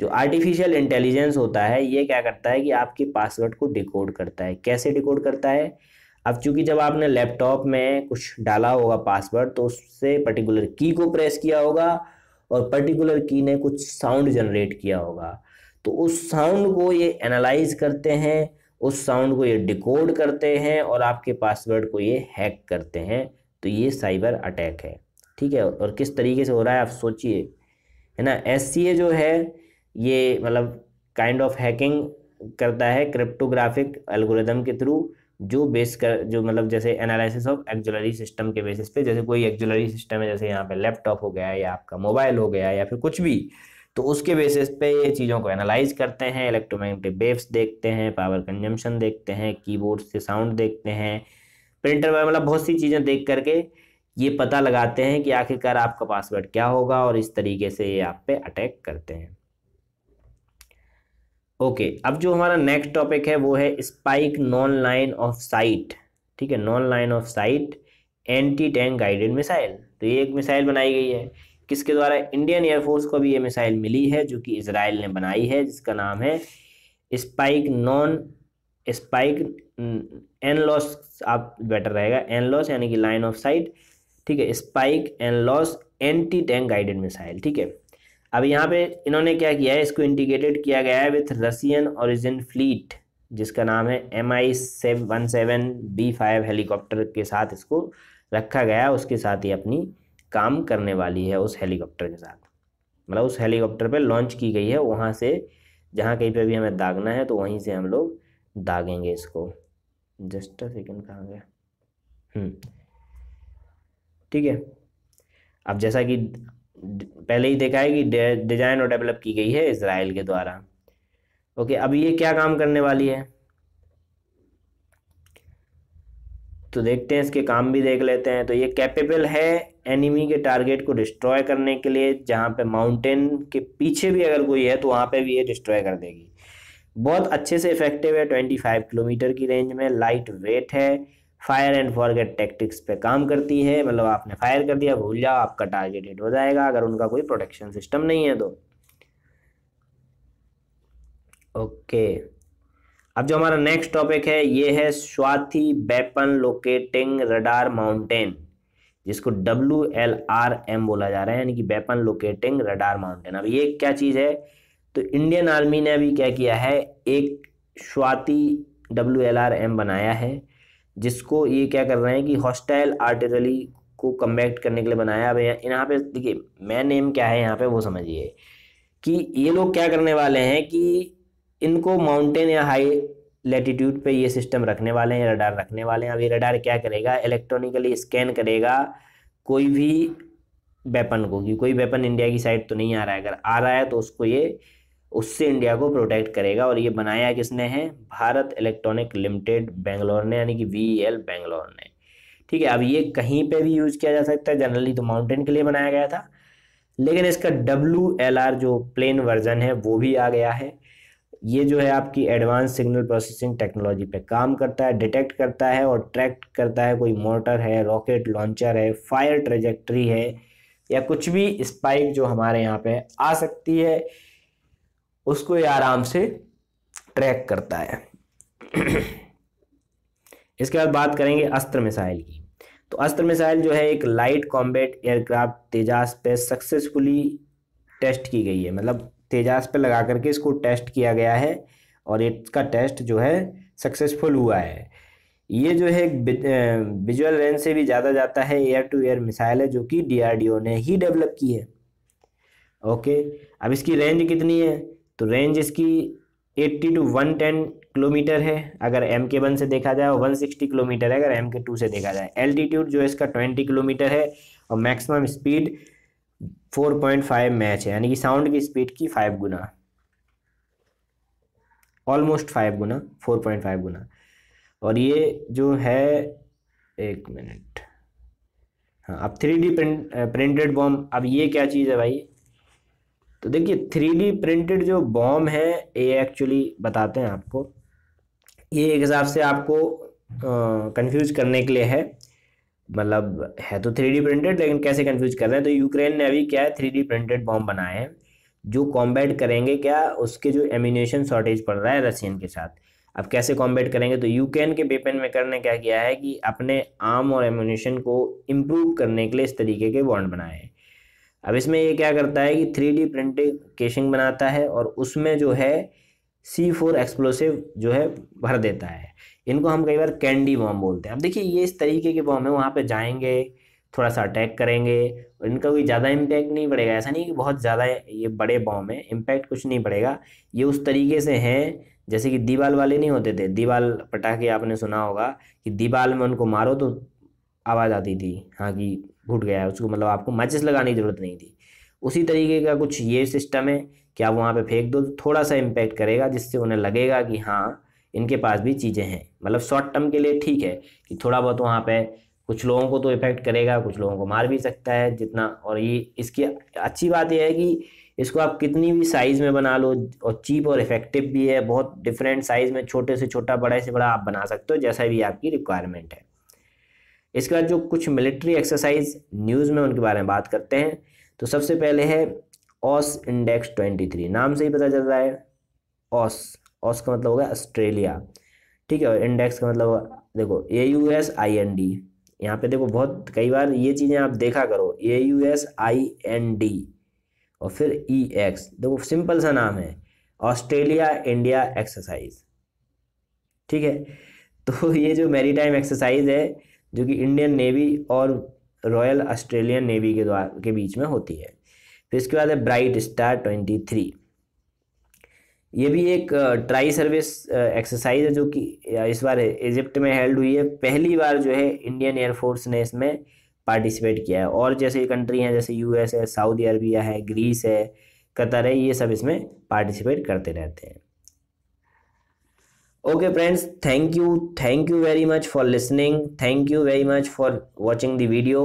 जो आर्टिफिशियल इंटेलिजेंस होता है ये क्या करता है कि आपके पासवर्ड को डिकोड करता है कैसे डिकोड करता है अब चूंकि जब आपने लैपटॉप में कुछ डाला होगा पासवर्ड तो उससे पर्टिकुलर की को प्रेस किया होगा और पर्टिकुलर की ने कुछ साउंड जनरेट किया होगा तो उस साउंड को ये एनालाइज करते हैं उस साउंड को ये डिकोड करते हैं और आपके पासवर्ड को ये हैक करते हैं तो ये साइबर अटैक है ठीक है और किस तरीके से हो रहा है आप सोचिए है ना एस जो है ये मतलब काइंड ऑफ हैकिंग करता है क्रिप्टोग्राफिक एल्गोरिदम के थ्रू जो बेस कर जो मतलब जैसे एनालिसिस ऑफ एक्जुलरी सिस्टम के बेसिस पे जैसे कोई एक्जुलरी सिस्टम है जैसे यहाँ पे लैपटॉप हो गया या आपका मोबाइल हो गया या फिर कुछ भी तो उसके बेसिस पे ये चीज़ों को एनालाइज करते हैं इलेक्ट्रोमैग्नेटिक वेव्स देखते हैं पावर कंजम्पशन देखते हैं कीबोर्ड से साउंड देखते हैं प्रिंटर में मतलब बहुत सी चीज़ें देख करके ये पता लगाते हैं कि आखिरकार आपका पासवर्ड क्या होगा और इस तरीके से ये आप पे अटैक करते हैं ओके अब जो हमारा नेक्स्ट टॉपिक है वो है spike non line of sight ठीक है non line of sight anti tank guided missile तो ये एक मिसाइल बनाई गई है किसके द्वारा इंडियन एयरफोर्स को भी ये मिसाइल मिली है जो कि इसराइल ने बनाई है जिसका नाम है spike non spike N LOS आप बेटर रहेगा एन लॉस यानी कि लाइन ऑफ साइट ठीक है spike N LOS anti tank guided missile ठीक है अब यहाँ पे इन्होंने क्या किया है इसको इंटीग्रेटेड किया गया है विथ रसियन ओरिजिन फ्लीट जिसका नाम है M I seven one seven B five helicopter के साथ इसको रखा गया है उसके साथ ही अपनी काम करने वाली है उस हेलीकॉप्टर के साथ मतलब उस हेलीकॉप्टर पे लॉन्च की गई है वहाँ से जहाँ कहीं पे भी हमें दागना है तो वहीं से हम लोग दागेंगे इसको जस्ट अ सेकेंड कहाँ गया हम्म। ठीक है अब जैसा कि पहले ही देखा है कि डिजाइन और डेवलप की गई है इसराइल के द्वारा ओके अब ये क्या काम करने वाली है तो देखते हैं इसके काम भी देख लेते हैं तो ये कैपेबल है एनिमी के टारगेट को डिस्ट्रॉय करने के लिए जहाँ पे माउंटेन के पीछे भी अगर कोई है तो वहां पे भी ये डिस्ट्रॉय कर देगी बहुत अच्छे से इफेक्टिव है ट्वेंटी फाइव किलोमीटर की रेंज में लाइट वेट है फायर एंड फॉरगेट टैक्टिक्स पे काम करती है मतलब आपने फायर कर दिया भूल जाओ आपका टारगेट हिट हो जाएगा अगर उनका कोई प्रोटेक्शन सिस्टम नहीं है तो ओके अब जो हमारा नेक्स्ट टॉपिक है ये है Swathi weapon locating radar mountain जिसको डब्ल्यू एल आर एम बोला जा रहा है यानी कि बेपन लोकेटिंग रडार माउंटेन अब ये क्या चीज़ है तो इंडियन आर्मी ने अभी क्या किया है एक Swathi W L R M बनाया है जिसको ये क्या कर रहे हैं कि हॉस्टाइल आर्टिलरी को कम्बैक्ट करने के लिए बनाया अब यहाँ पे देखिए मैन नेम क्या है यहाँ पे वो समझिए कि ये लोग क्या करने वाले हैं कि इनको माउंटेन या हाई लेटीट्यूड पे ये सिस्टम रखने वाले हैं रडार रखने वाले हैं अभी रडार क्या करेगा इलेक्ट्रॉनिकली स्कैन करेगा कोई भी वेपन को कि कोई वेपन इंडिया की साइड तो नहीं आ रहा है अगर आ रहा है तो उसको ये उससे इंडिया को प्रोटेक्ट करेगा और ये बनाया किसने है भारत इलेक्ट्रॉनिक लिमिटेड बेंगलोर ने यानी कि वी एल बेंगलोर ने ठीक है अब ये कहीं पे भी यूज किया जा सकता है जनरली तो माउंटेन के लिए बनाया गया था लेकिन इसका डब्ल्यू एल आर जो प्लेन वर्जन है वो भी आ गया है ये जो है आपकी एडवांस सिग्नल प्रोसेसिंग टेक्नोलॉजी पे काम करता है डिटेक्ट करता है और ट्रैक करता है कोई मोटर है रॉकेट लॉन्चर है फायर ट्रेजेक्ट्री है या कुछ भी स्पाइक जो हमारे यहाँ पे आ सकती है उसको ये आराम से ट्रैक करता है इसके बाद बात करेंगे अस्त्र मिसाइल की तो अस्त्र मिसाइल जो है एक लाइट कॉम्बैट एयरक्राफ्ट तेजास पे सक्सेसफुली टेस्ट की गई है मतलब तेजास पे लगा करके इसको टेस्ट किया गया है और इसका टेस्ट जो है सक्सेसफुल हुआ है ये जो है विजुअल रेंज से भी ज़्यादा जाता है एयर टू एयर मिसाइल है जो कि डीआरडीओ ने ही डेवलप की है ओके अब इसकी रेंज कितनी है तो रेंज इसकी 80 टू 110 किलोमीटर है अगर एम के वन से देखा जाए और 160 किलोमीटर है अगर एम के टू से देखा जाए एल्टीट्यूड जो इसका 20 किलोमीटर है और मैक्सिमम स्पीड 4.5 मैच है यानी कि साउंड की स्पीड की फाइव गुना ऑलमोस्ट फाइव गुना फोर पॉइंट फाइव गुना और ये जो है एक मिनट हाँ अब three D print printed bomb अब ये क्या चीज़ है भाई तो देखिए थ्री प्रिंटेड जो बॉम है ये एक्चुअली बताते हैं आपको ये एक हिसाब से आपको कंफ्यूज करने के लिए है मतलब है तो थ्री प्रिंटेड लेकिन कैसे कंफ्यूज कर रहे हैं तो यूक्रेन ने अभी क्या है थ्री प्रिंटेड बॉम्ब बनाए हैं जो कॉम्बैट करेंगे क्या उसके जो एम्यूनेशन शॉर्टेज पड़ रहा है रशियन के साथ अब कैसे कॉम्बैट करेंगे तो यूक्रेन के वेपन मेकर ने क्या किया है कि अपने आर्म और एम्यूनेशन को इम्प्रूव करने के लिए इस तरीके के बॉन्ड बनाए हैं अब इसमें ये क्या करता है कि थ्री डी प्रिंटिंग केशिंग बनाता है और उसमें जो है सी फोर एक्सप्लोसिव जो है भर देता है इनको हम कई बार कैंडी बॉम्ब बोलते हैं अब देखिए ये इस तरीके के बॉम्ब है वहाँ पे जाएंगे थोड़ा सा अटैक करेंगे और इनका कोई ज़्यादा इम्पैक्ट नहीं पड़ेगा ऐसा नहीं कि बहुत ज़्यादा ये बड़े बॉम्ब हैं इम्पैक्ट कुछ नहीं पड़ेगा ये उस तरीके से हैं जैसे कि दीवाल वाले नहीं होते थे दीवाल पटाखे आपने सुना होगा कि दीवाल में उनको मारो तो आवाज़ आती थी हाँ कि घुट गया है उसको मतलब आपको मैचेस लगाने की ज़रूरत नहीं थी उसी तरीके का कुछ ये सिस्टम है कि आप वहाँ पे फेंक दो थोड़ा सा इम्पैक्ट करेगा जिससे उन्हें लगेगा कि हाँ इनके पास भी चीज़ें हैं मतलब शॉर्ट टर्म के लिए ठीक है कि थोड़ा बहुत वहाँ पर कुछ लोगों को तो इफेक्ट करेगा कुछ लोगों को मार भी सकता है जितना और ये इसकी अच्छी बात यह है कि इसको आप कितनी भी साइज़ में बना लो और चीप और इफेक्टिव भी है बहुत डिफरेंट साइज़ में छोटे से छोटा बड़े से बड़ा आप बना सकते हो जैसा भी आपकी रिक्वायरमेंट है इसके बाद जो कुछ मिलिट्री एक्सरसाइज न्यूज़ में उनके बारे में बात करते हैं तो सबसे पहले है ऑस इंडेक्स ट्वेंटी थ्री नाम से ही पता चल रहा है ऑस ऑस का मतलब होगा ऑस्ट्रेलिया ठीक है और इंडेक्स का मतलब देखो A U S I N D यहाँ पे देखो बहुत कई बार ये चीज़ें आप देखा करो A U S I N D और फिर ई e एक्स देखो सिंपल सा नाम है ऑस्ट्रेलिया इंडिया एक्सरसाइज ठीक है तो ये जो मेरी टाइम एक्सरसाइज है जो कि इंडियन नेवी और रॉयल ऑस्ट्रेलियन नेवी के द्वारा के बीच में होती है फिर इसके बाद है ब्राइट स्टार ट्वेंटी थ्री ये भी एक ट्राई सर्विस एक्सरसाइज है जो कि इस बार इजिप्ट में हेल्ड हुई है पहली बार जो है इंडियन एयरफोर्स ने इसमें पार्टिसिपेट किया है और जैसे कंट्री हैं जैसे यूएस है सऊदी अरबिया है ग्रीस है कतर है ये सब इसमें पार्टिसिपेट करते रहते हैं okay friends thank you thank you very much for listening thank you very much for watching the video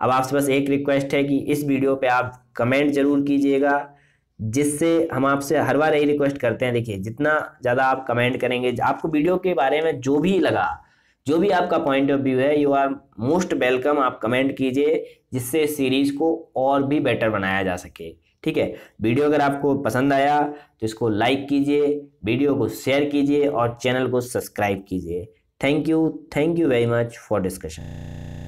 अब आपसे बस एक रिक्वेस्ट है कि इस वीडियो पे आप कमेंट जरूर कीजिएगा जिससे हम आपसे हर बार यही रिक्वेस्ट करते हैं देखिए जितना ज़्यादा आप कमेंट करेंगे आपको वीडियो के बारे में जो भी लगा जो भी आपका पॉइंट ऑफ व्यू है यू आर मोस्ट वेलकम आप कमेंट कीजिए जिससे सीरीज को और भी बेटर बनाया जा सके ठीक है वीडियो अगर आपको पसंद आया तो इसको लाइक कीजिए वीडियो को शेयर कीजिए और चैनल को सब्सक्राइब कीजिए thank you thank you very much for discussion